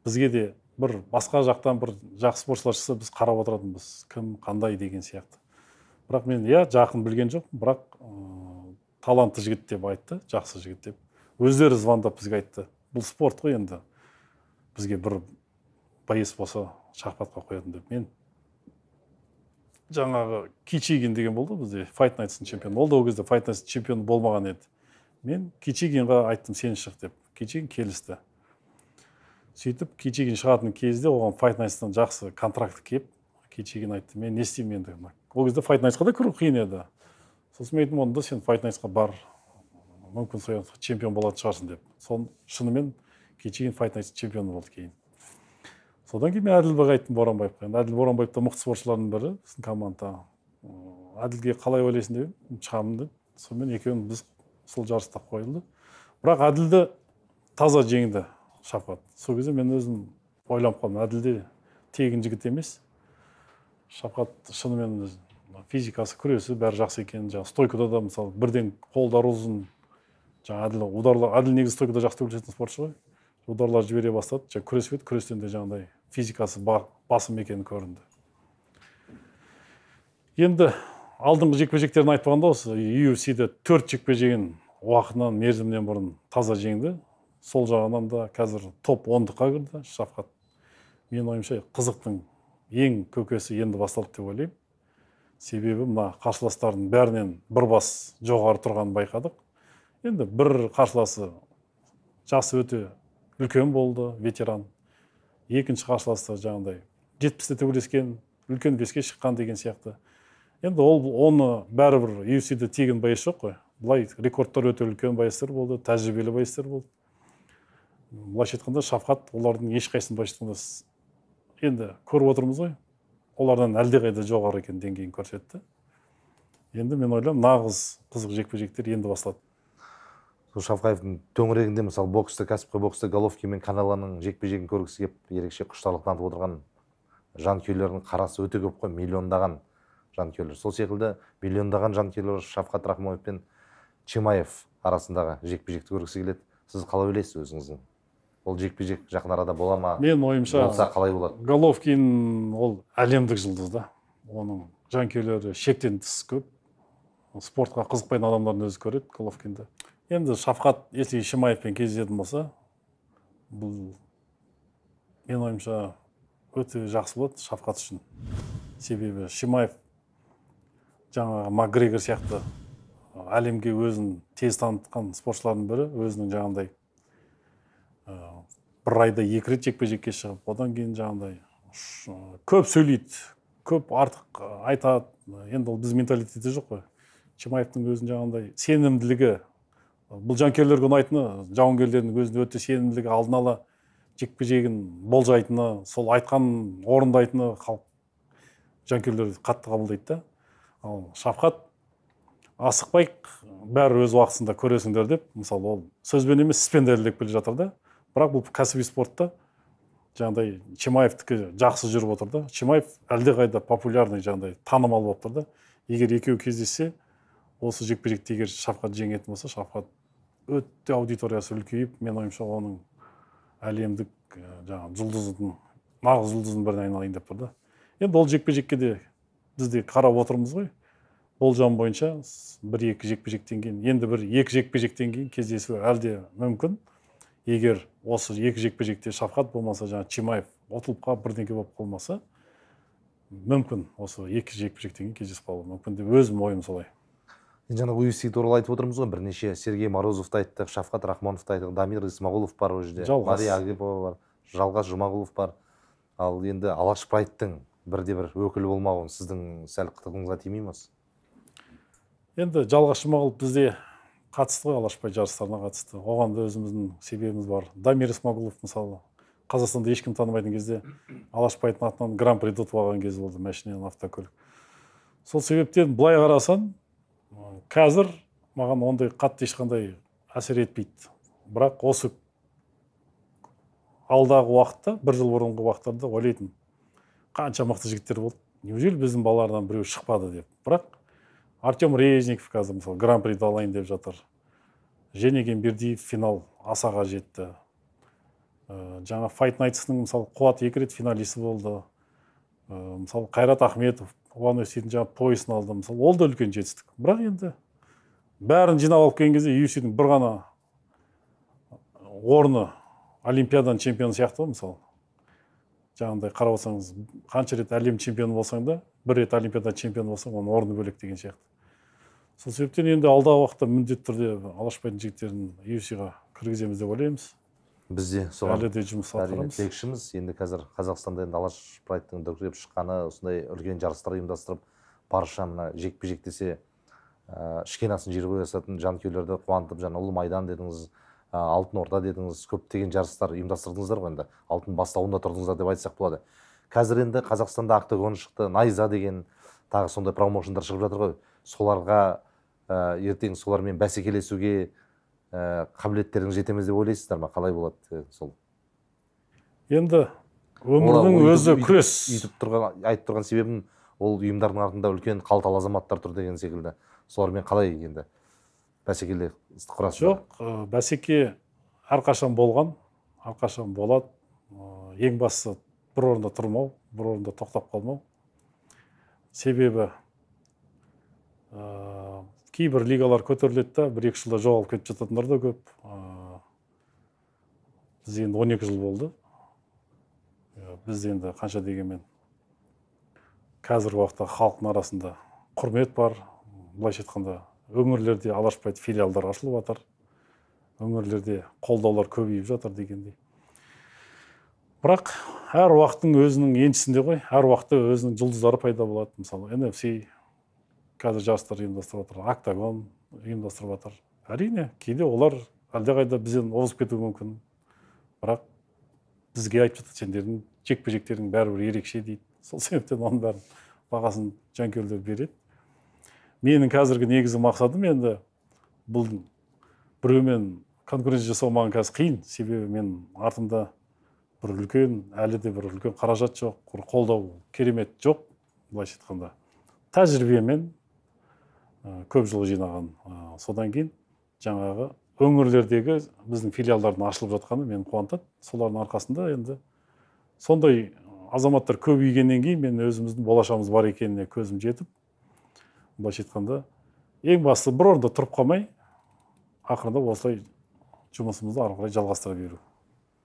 бізге де бір басқа жақтан бір жақсы спортшылар шықса біз қарап отыратынбыз кім қандай деген сияқты бірақ мен иә жақын білген жоқпын бірақ талантты жігіт деп айтты жақсы жігіт деп өздері звондап бізге айтты бұл спорт қой енді бізге бір боец болса шахматқа қоятын деп мен жаңағы кичигин деген болды бізде файт найтстың чемпионы болды ол кезде файт найтстың чемпионы болмаған еді мен кичигинға айттым сен шық деп кичигин келісті сөйтіп кичигин шығатын кезде оған файт найтстан жақсы контракт келіп кичигин айтты мен не істеймін енді ол кезде файт найтсқа да кіру қиын еді сосын мен айттым онда сен файт найтсқа бар мүмкін сол чемпион болатын шығарсың деп сол шынымен кеше кейін файт найтс чемпионы болды кейін содан кейін мен әділбайға айттым боранбаевқа енді әділ боранбаев та мықты спортшылардың бірі біздің командада әділге қалай ойлайсың деп шығамын деп сонымен екеуміз біз сол жарыста қойылды бірақ әділді таза жеңді шапат сол кезде мен өзім ойланып қалдым әділде тегін жігіт емес шапат шынымен физикасы күресі бәрі жақсы екен жаңағы стойкада да мысалы бірден қолдары ұзын жаңағы әділ ударлар әділ негізі стойкада жақсы төбелесетін спортшы ғой ударлар жібере бастады жаңа күресіп еді күрестен де жаңағыдай физикасы басым екені көрінді енді алдыңғы жекпе жектерін айтпағанда осы UFC де төрт жекпе жегін уақытынан мерзімінен бұрын таза жеңді сол жағынан да қазір топ ондыққа кірді шафқат менің ойымша қызықтың ең көкесі енді басталды деп ойлаймын себебі мына қарсыластардың бәрінен бір бас жоғары тұрғанын байқадық енді бір қарсыласы жасы өте үлкен болды ветеран екінші қарсыласы жаңағыдай жетпісте төбелескен үлкен беске шыққан деген сияқты енді ол оны бәрібір UFC-де тегін байыс жоқ қой былай рекордтар өте үлкен байыстар болды тәжірибелі байыстар болды былайша айтқанда шафхат олардың ешқайсысын былайша айтқанда енді көріп отырмыз ғой олардан әлдеқайда жоғары екен деңгейін көрсетті енді мен ойлаймын нағыз қызық жекпе жектер енді басталады сол шавқаевтың төңірегінде мысалы боксты кәсіпқой бокста головкин мен канелоның жекпе жегін көргісі келіп ерекше құштарлық танытып отырған жанкүйерлердің қарасы өте көп қой миллиондаған жанкүйерлер сол секілді миллиондаған жанкүйерлер шавқат рахмонов пен чимаев арасындағы жекпе жекті көргісі келеді сіз қалай ойлайсыз өзіңіздің ол жекпе жек жақын арада бола ма менің ойымша болса қалай болады головкин ол әлемдік жұлдыз да оның жанкүйерлері шектен тыс көп спортқа қызықпайтын адамдардың өзі көреді головкинді енді Шафқат, если шимаевпен кездесетін болса бұл менің ойымша өте жақсы болады Шафқат үшін себебі шимаев жаңағы макгрегор сияқты әлемге өзін тез танытқан спортшылардың бірі өзінің жаңағындай бір айда екі рет жекпе жекке шығып одан кейін жаңағыдай көп сөйлейді көп артық айтады енді ол біз менталитетте жоқ қой чимаевтың өзінің жаңағындай сенімділігі бұл жанкүйерлерге ұнайтыны жауынгерлердің өзінің өте сенімділігі алдын ала жекпе жегін болжайтыны сол айтқан орындайтыны халық жанкүйерлер қатты қабылдайды да ал шафхат асықпайық бәрі өз уақытысында көресіңдер деп мысалы ол сөзбен емес іспен дәлелдеп келе жатыр да бірақ бұл кәсіби спортта жаңағыдай чимаевтікі жақсы жүріп отыр да чимаев әлдеқайда популярный жаңағыдай танымал болып тұр да егер екеуі кездессе осы жекпе жекті егер шафқат жеңетін болса шафқат өте аудиториясы үлкейіп мен ойымша оның әлемдік э, жаңағы жұлдызының нағыз жұлдыздың біріне айналайын деп тұр да енді ол жекпе жекке де біз де қарап отырмыз ғой болжам бойынша бір екі жекпе жектен кейін енді бір екі жекпе жектен кейін кездесу әлде мүмкін егер осы екі жекпе жекте шафқат болмаса жаңағы чимаев қалып бірдеңке болып қалмаса мүмкін осы екі жекпе жектен кейін кездесіп қалуы мүмкін деп өзім ойым солай енді жаңа UFC туралы айтып отырмыз ғой бірнеше сергей морозовты айттық шафқат рахмановты айттық дамир исмағұлов бар ол жерде мария агипова бар жалғас жұмағұлов бар ал енді алаш бірде бір өкілі болмауы сіздің сәл қытығыңызға тимей ма енді жалғас жұмағұлов бізде қатысты алашбай жарыстарына қатысты оған да өзіміздің себебіміз бар дамир исмагулов мысалы қазақстанда ешкім танымайтын кезде алашбайдың атынан гран приді ұтып алған кезі болды машинен автокөлік сол себептен былай қарасаң қазір маған ондай қатты ешқандай әсер етпейді бірақ осы алдағы уақытта бір жыл бұрынғы уақыттарда ойлайтынмын қанша мықты жігіттер болды неужели біздің балалардан біреу шықпады деп бірақ артем резников қазір мысалы гран приді алайын деп жатыр Женеген бердиев финал асаға жетті ә, жаңа файт найтсының мысалы қуат екі рет финалисі болды э, мысалы қайрат ахметов оған өсидің жаңағы поясын алды мысалы ол да үлкен жетістік бірақ енді бәрін жинап алып келген кезде юсидің бір ғана орны олимпиаданың чемпионы сияқты ғой мысалы жаңағыдай қарап отырсаңыз қанша рет әлем чемпионы болсаң да бір рет олимпиада чемпионы болсаң оның орны бөлек деген сияқты сол себептен енді алдағы уақытта міндетті түрде алашбайдың жігіттерін юси ға кіргіземіз деп ойлаймыз біз де соған әлі де жұмыс атқарамыз тілекшіміз енді қазір қазақстанда енді алаш дүркіреп шыққаны осындай үлкен жарыстар ұйымдастырып барша мына жекпе жектесе ә, асын жерге қоя салатын жанкүйерлерді қуантып жаңа ұлы майдан дедіңіз ә, алтын орда дедіңіз көптеген жарыстар ұйымдастырдыңыздар ғой енді алтын бастауында тұрдыңыздар деп айтсақ болады қазір енді қазақстанда октагон шықты найза деген тағы сондай промоушендар шығып жатыр ғой соларға ә, ертең солармен бәсекелесуге ә, қабілеттеріңіз ме деп ойлайсыздар ма қалай болады э, сол енді өмірдің өзі күрес үйтіп тұрған айтып тұрған себебім ол ұйымдардың артында үлкен қалталы азаматтар тұр деген секілді солармен қалай енді бәсекелі құрасыз жоқ ә, бәсеке әрқашан болған әрқашан болады ең бастысы бір орында тұрмау бір орында тоқтап қалмау себебі ә, кейбір лигалар көтеріледі да бір екі жылда жоғалып кетіп жататындар да көп ә, біз енді 12 жыл болды ә, біз енді қанша дегенмен қазір уақытта халықтың арасында құрмет бар былайша айтқанда өңірлерде алашбайт филиалдар ашылып жатыр өңірлерде қолдаулар көбейіп жатыр дегендей бірақ әр уақыттың өзінің еншісінде ғой әр уақытта өзінің жұлдыздары пайда болады мысалы nfc қазір жарыстар ұйымдастырып жатыр октагон ұйымдастырып жатыр әрине кейде олар әлдеқайда бізден озып кетуі мүмкін бірақ бізге айтып жатады сендердің жекпе жектерің бәрібір ерекше дейді сол себептен оның бәрін бағасын жанкүйерлер береді менің қазіргі негізгі мақсатым енді бұл біреумен конкуренция жасау маған қазір қиын себебі мен артымда бір үлкен әлі де бір үлкен қаражат жоқ бір қолдау керемет жоқ былайша айтқанда тәжірибемен ә, көп жыл жинаған содан кейін жаңағы өңірлердегі біздің филиалдардың ашылып жатқаны мені қуантады солардың арқасында енді сондай азаматтар көбейгеннен кейін мен өзіміздің болашағымыз бар екеніне көзім жетіп былайша айтқанда ең бастысы бір орында тұрып қалмай ақырындап осылай жұмысымызды ары қарай жалғастыра беру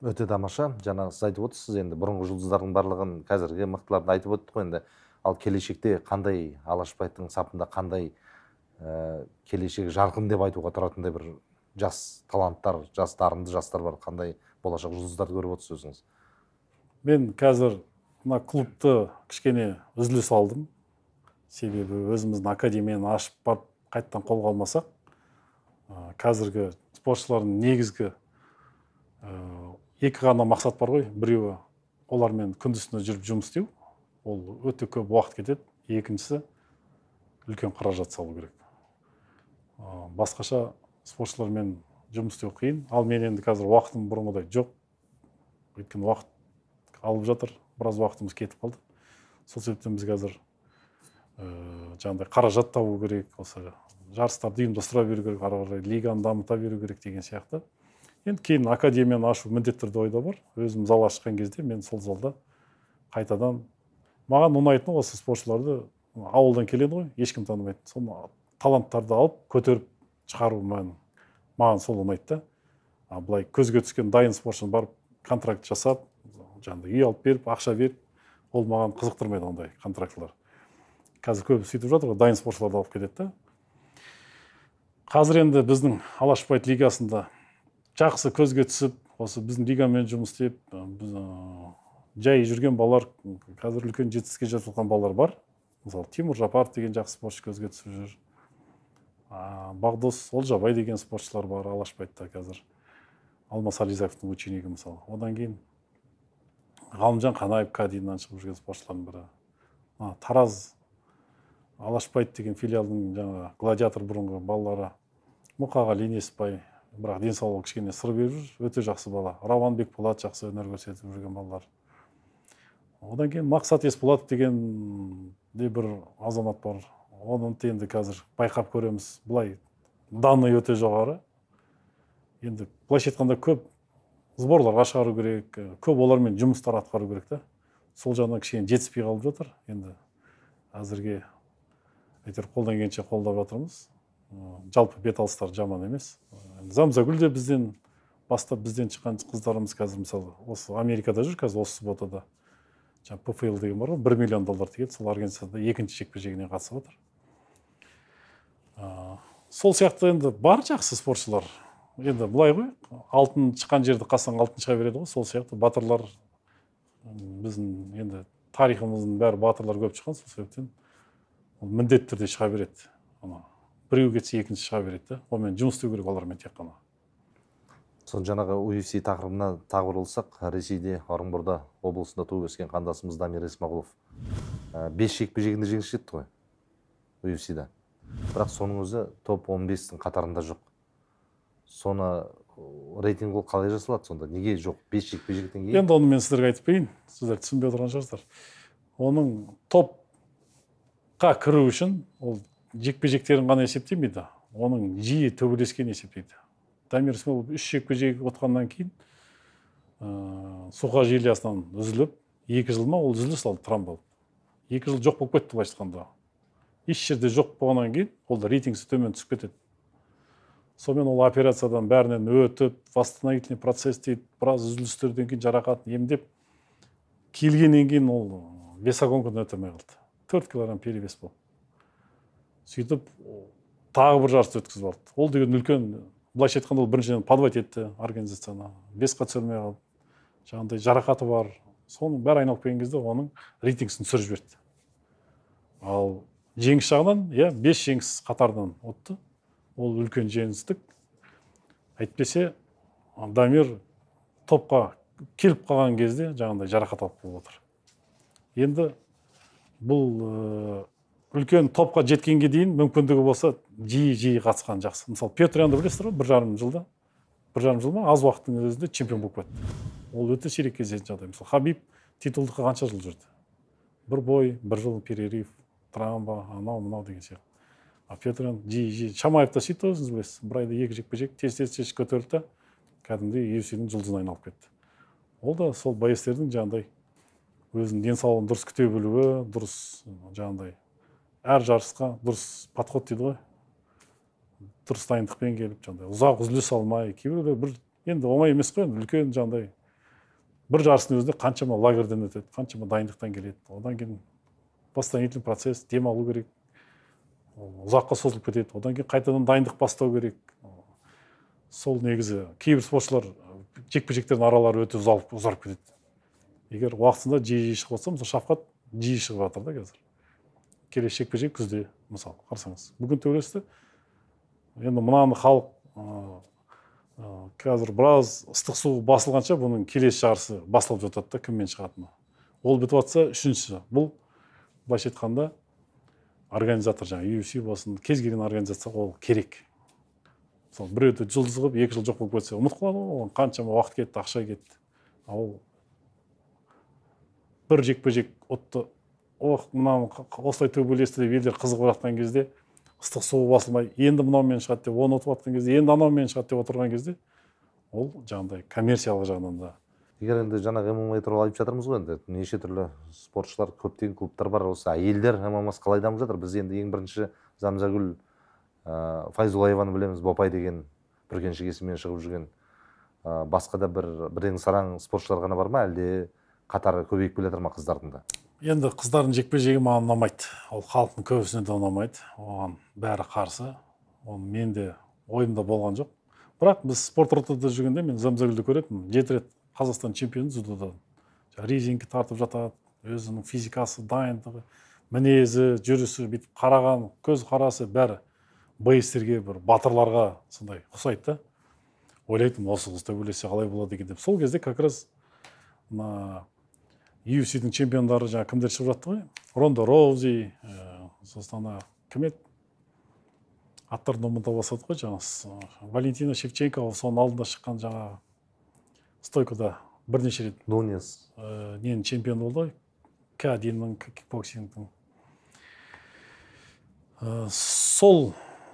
өте тамаша жаңағы сіз айтып отырсыз енді бұрынғы жұлдыздардың барлығын қазіргі мықтыларды айтып өттік қой енді ал келешекте қандай алашбайдың сапында қандай ә, келешегі жарқын деп айтуға тұратындай бір жас таланттар жас дарынды жастар бар қандай болашақ жұлдыздарды көріп отырсыз өзіңіз мен қазір мына клубты кішкене үзіліс алдым себебі өзіміздің академияны ашып барып қайтадан қолға алмасақ э, қазіргі спортшылардың негізгі э, екі ғана мақсат бар ғой біреуі олармен күндіз түні жүріп жұмыс істеу ол өте көп уақыт кетеді екіншісі үлкен қаражат салу керек басқаша спортшылармен жұмыс істеу қиын ал мен енді қазір уақытым бұрынғыдай жоқ өйткені уақыт алып жатыр біраз уақытымыз кетіп қалды сол себептен біз қазір ә, жаңағыдай қаражат табу керек осы жарыстарды ұйымдастыра беру керек ары лиганы дамыта беру керек деген сияқты енді кейін академияны ашу міндетті түрде ойда бар өзім зал ашқан кезде мен сол залда қайтадан маған ұнайтыны осы спортшыларды ауылдан келеді ғой ешкім танымайды сол таланттарды алып көтеріп шығару маған, маған сол ұнайды да а былай көзге түскен дайын спортшыны барып контракт жасап жаңағыдай үй алып беріп ақша беріп ол маған қызықтырмайды ондай контрактылар қазір көбі сөйтіп жатыр ғой дайын спортшыларды алып кетеді да қазір енді біздің алашбайт лигасында жақсы көзге түсіп осы біздің лигамен жұмыс істеп жай жүрген балалар қазір үлкен жетістікке жетіп жатқан балалар бар мысалы тимур жапаров деген жақсы спортшы көзге түсіп жүр бағдос олжабай деген спортшылар бар та қазір алмас ализаковтың ученигі мысалы одан кейін ғалымжан қанаев кадиннан шығып жүрген спортшылардың бірі а, тараз алашбайт деген филиалдың жаңағы гладиатор бұрынғы балалары мұқағали несіпбай бірақ денсаулығы кішкене сыр беріп жүр өте жақсы бала рауанбек болат жақсы өнер көрсетіп жүрген балалар одан кейін мақсат есболатов деген де бір азамат бар оны енді қазір байқап көреміз былай данный өте жоғары енді былайша айтқанда көп сборларға шығару керек көп олармен жұмыстар атқару керек та сол жағынан кішкене жетіспей қалып жатыр енді әзірге әйтеуір қолдан келгенше қолдап жатырмыз Э, жалпы беталыстары жаман емес э, замзагүл де бізден бастап бізден шыққан қыздарымыз қазір мысалы осы америкада жүр қазір осы субботада жаңағы пфл деген бар ғой бір миллион доллар деген сол организацияда екінші жекпе жегіне қатысып отыр э, сол сияқты енді бар жақсы спортшылар енді былай ғой алтын шыққан жерді қасаң алтын шыға береді ғой сол сияқты батырлар біздің енді тарихымыздың бәрі батырлар көп шыққан сол себептен ол міндетті түрде шыға береді біреу кетсе екінші шыға береді да онымен жұмыс істеу керек олармен тек қана сол жаңағы UFC тақырыбына тағы болсақ ресейде орынборда облысында туып өскен қандасымыз дамир исмағұлов ә, бес жекпе жегінде жеңіске жетті ғой UFC да бірақ соның өзі топ 15-тің қатарында жоқ соны рейтинг ол қалай жасалады сонда неге жоқ бес жекпе жектен кейін енді оны мен сіздерге айтып берейін сіздер түсінбей отырған шығарсыздар оның топқа кіру үшін ол жекпе жектерін ғана есептемейді оның жиі төбелескенін есептейді дамир смолов үш жекпе жек ұтқаннан кейін ә, үзіліп екі жыл ма ол үзіліс алды травма болып екі жыл жоқ болып кетті былайша айтқанда еш жерде жоқ болғаннан кейін ол рейтингісі төмен түсіп кетеді сонымен ол операциядан бәрінен өтіп восстановительный процесс дейді біраз үзілістерден кейін жарақатын емдеп келгеннен кейін ол э, весогонкадан өте алмай қалды төрт килограмм перевес болды сөйтіп тағы бір жарыс өткізіп алды ол деген үлкен былайша айтқанда ол біріншіден подвать етті организацияны Бес түсірмей қалды жаңағындай жарақаты бар соның бәрі айналып келген кезде оның рейтингісін түсіріп жіберді ал жеңіс жағынан иә бес жеңіс қатарынан ұтты ол үлкен жеңістік әйтпесе дамир топқа келіп қалған кезде жаңағындай жарақат алып болып отыр енді бұл э, үлкен топқа жеткенге дейін мүмкіндігі болса жиі жиі қатысқан жақсы мысалы янды білесіздер ғой бір жарым жылда бір жарым жыл ма аз уақыттың өзінде чемпион болып кетті ол өте сирек кездесетін жағдай мысалы хабиб титулдыққа қанша жыл жүрді бір бой бір жыл перерыв травма анау мынау деген сияқты а ян жиі жиі шамаев та сөйтті ғой білесіз бір айда екі жекпе жек тез тез тез көтерілді да кәдімгідей юфсидің жұлдызына айналып кетті ол да сол боецтердің жаңағыдай өзінің денсаулығын дұрыс күте білуі дұрыс жаңағыдай әр жарысқа дұрыс подход дейді ғой дұрыс дайындықпен келіп жаңағыдай ұзақ үзіліс алмай кейбіреулер бір енді оңай емес қой енді үлкен жаңағыдай бір жарыстың өзінде қаншама лагерьден өтеді қаншама дайындықтан келеді одан кейін восстановительный процесс демалу керек ұзаққа созылып кетеді одан кейін қайтадан дайындық бастау керек сол негізі кейбір спортшылар э, жекпе жектердің аралары өте ұзарып кетеді егер уақытында жиі жиі шығып жатса мысалы шафқат жиі шығып жатыр да қазір келесі жекпе жек күзде мысалы қарасаңыз бүгін төбелесті енді мынаны халық қазір біраз ыстық су басылғанша бұның келесі жарысы басталып жатады да кіммен шығатыны ол бітіп жатса үшіншісі бұл былайша айтқанда организатор жаңағы UFC болсын кез келген организация ол керек мысалы біреуді жұлдыз қылып екі жыл жоқ болып кетсе ұмытып қалады ғой оған қаншама уақыт кетті ақша кетті ал бір жекпе жек ұтты ох мынау осылай төбелесті деп елдер қызығып жатқан кезде ыстық суы басылмай енді мынаумен шығады деп оны ұтып жатқан кезде енді анаумен шығады деп отырған кезде ол жаңағыдай коммерциялық жағынан да егер енді жаңағы мма туралы айтып жатырмыз ғой енді неше түрлі спортшылар көптеген клубтар бар осы әйелдер ммс қалай дамып жатыр біз енді ең бірінші замзагүл ә, файзулаеваны білеміз бопай деген бүркеншік есімімен шығып жүрген ә, басқа да бір бірең сараң спортшылар ғана бар ма әлде қатары көбейіп келе жатыр ма қыздардың да енді қыздардың жекпе жегі маған ұнамайды ол халықтың көбісіне де ұнамайды оған бәрі қарсы оны мен де ойымда болған жоқ бірақ біз спорт ртд жүргенде мен замзагүлді көретінмін жеті рет қазақстан чемпионы дзюдодан резинки тартып жатады өзінің физикасы дайындығы мінезі жүрісі бүйтіп қараған көз қарасы бәрі бейстерге бір батырларға сондай ұқсайды да ойлайтынмын осы қыз төбелессе қалай болады екен деп сол кезде как раз мына юфсидің e чемпиондары жаңағы кімдер шығып жатты ғой рондо роузи ә, сосын ана кім еді аттарын ұмыта бастадық қой жаңағы валентина шевченко соның алдында шыққан жаңағы стойкада бірнеше рет нунес ә, ненің чемпионы болды ғой к одиннің кикбоксингтің ә, сол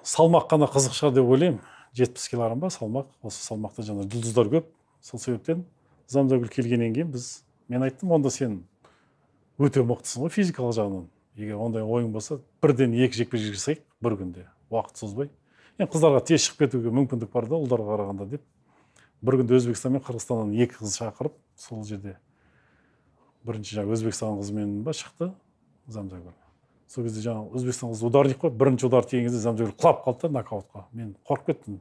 салмақ қана қызық шығар деп ойлаймын жетпіс килограмм ба салмақ осы салмақта жаңағы жұлдыздар көп сол себептен замзагүл келгеннен кейін біз мен айттым онда сен өте мықтысың ғой физикалық жағынан егер ондай ойың болса бірден екі жекпе жек жасайық бір күнде уақыт созбай енді қыздарға тез шығып кетуге мүмкіндік бар да ұлдарға қарағанда деп бір күнде өзбекстан мен қырғызстаннан екі қыз шақырып сол жерде бірінші жаңағы өзбекстан қызымен ба шықты замзагүл сол кезде жаңағы өзбекстан қызы ударник қой бірінші удар тиген кезде замзагүл құлап қалды да нокаутқа мен қорқып кеттім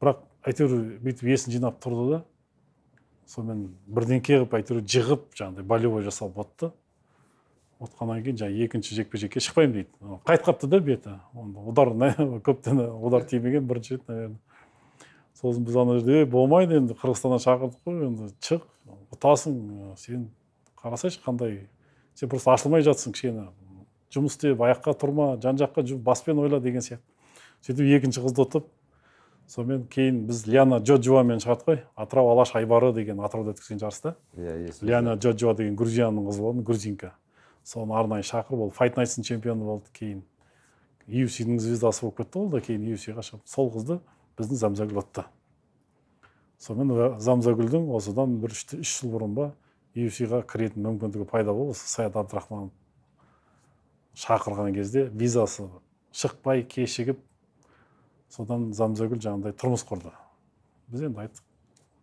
бірақ әйтеуір бүйтіп есін жинап тұрды да сонымен бірдеңке қылып әйтеуір жығып жаңағыдай болевой жасап отты отқаннан кейін жаңағы екінші жекпе жекке шықпаймын дейді қайтып қалыпты да беті удар көптен удар тимеген бірінші рет наверное сосын біз ана жерде болмайды енді қырғызстаннан шақырдық қой енді шық ұтасың сен қарасайшы қандай сен просто ашылмай жатсың кішкене жұмыс істеп аяққа тұрма жан жаққа баспен ойла деген сияқты сөйтіп екінші қызды ұтып сонымен кейін біз лиана джоджуамен шығардық қой атырау алаш айбары деген атырауда өткізген жарыста иә, иә лиана джоджуа деген грузияның қызы болатын грузинка соны арнайы шақырып ол файт найтстың чемпионы болды кейін юсидің e звездасы болып кетті ол да кейін e ға шығып сол қызды біздің замзагүл ұтты сонымен замзагүлдің осыдан бір үш, жыл бұрын ба e ға кіретін мүмкіндігі пайда болды осы саят абдрахманов шақырған кезде визасы шықпай кешігіп содан замзагүл жаңағыдай тұрмыс құрды біз енді айттық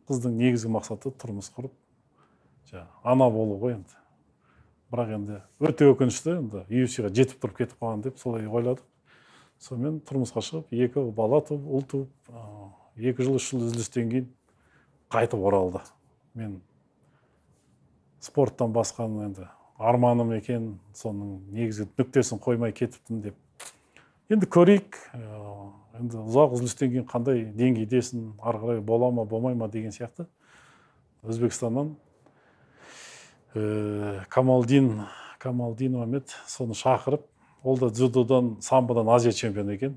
қыздың негізгі мақсаты тұрмыс құрып жаңағы ана болу ғой енді бірақ енді өте өкінішті енді юсиға жетіп тұрып кетіп қалған деп солай ойладық сонымен тұрмысқа шығып екі бала туып ұл туып екі жыл үш жыл үзілістен кейін қайтып оралды мен спорттан басқаны енді арманым екен соның негізгі нүктесін қоймай кетіппін деп енді көрейік э, енді ұзақ үзілістен кейін қандай деңгейдесің ары қарай бола ма болмай ма деген сияқты өзбекстаннан э, камалдин камалдин мамед соны шақырып ол да дзюдодан самбодан азия чемпионы екен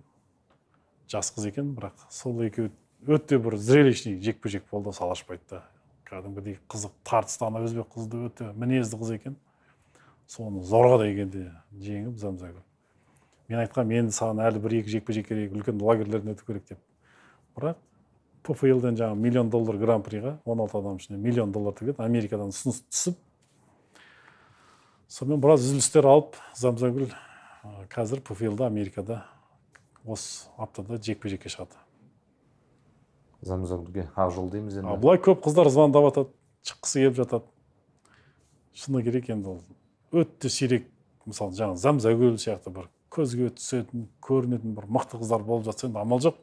жас қыз екен бірақ сол екеуі өте бір зрелищный жекпе жек болды салаш байтта кәдімгідей қызық тартысты ана өзбек қызды өте мінезді қыз екен соны зорға дегенде жеңіп мен айтқанмын енді саған әлі бір екі жекпе жек керек үлкен лагерьлерден өту керек деп бірақ пфлден жаңағы миллион доллар гран приға 16 адам ішінде миллион доллар тігеді америкадан ұсыныс түсіп сонымен біраз үзілістер алып замзагүл қазір пфлда америкада осы аптада жекпе жекке шығады замзагүлге ақ жол дейміз енді былай көп қыздар звондап жатады шыққысы келіп жатады шыны керек енді ол өте сирек мысалы жаңағы замзагүл сияқты бір көзге түсетін көрінетін бір мықты қыздар болып жатса енді амал жоқ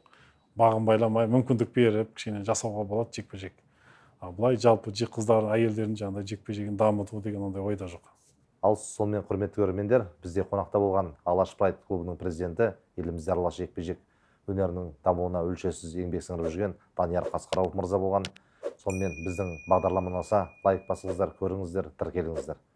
бағын байламай мүмкіндік беріп кішкене жасауға болады жекпе жек ал былай жалпы қыздар әйелдердің жаңағыдай жекпе жегін дамыту деген ондай ойда жоқ ал сонымен құрметті көрермендер бізде қонақта болған алаш прайд клубының президенті елімізде аралас жекпе жек өнерінің дамуына өлшеусіз еңбек сіңіріп жүрген данияр қасқарауов мырза болған сонымен біздің бағдарламаны ұнаса лайк басыңыздар көріңіздер тіркеліңіздер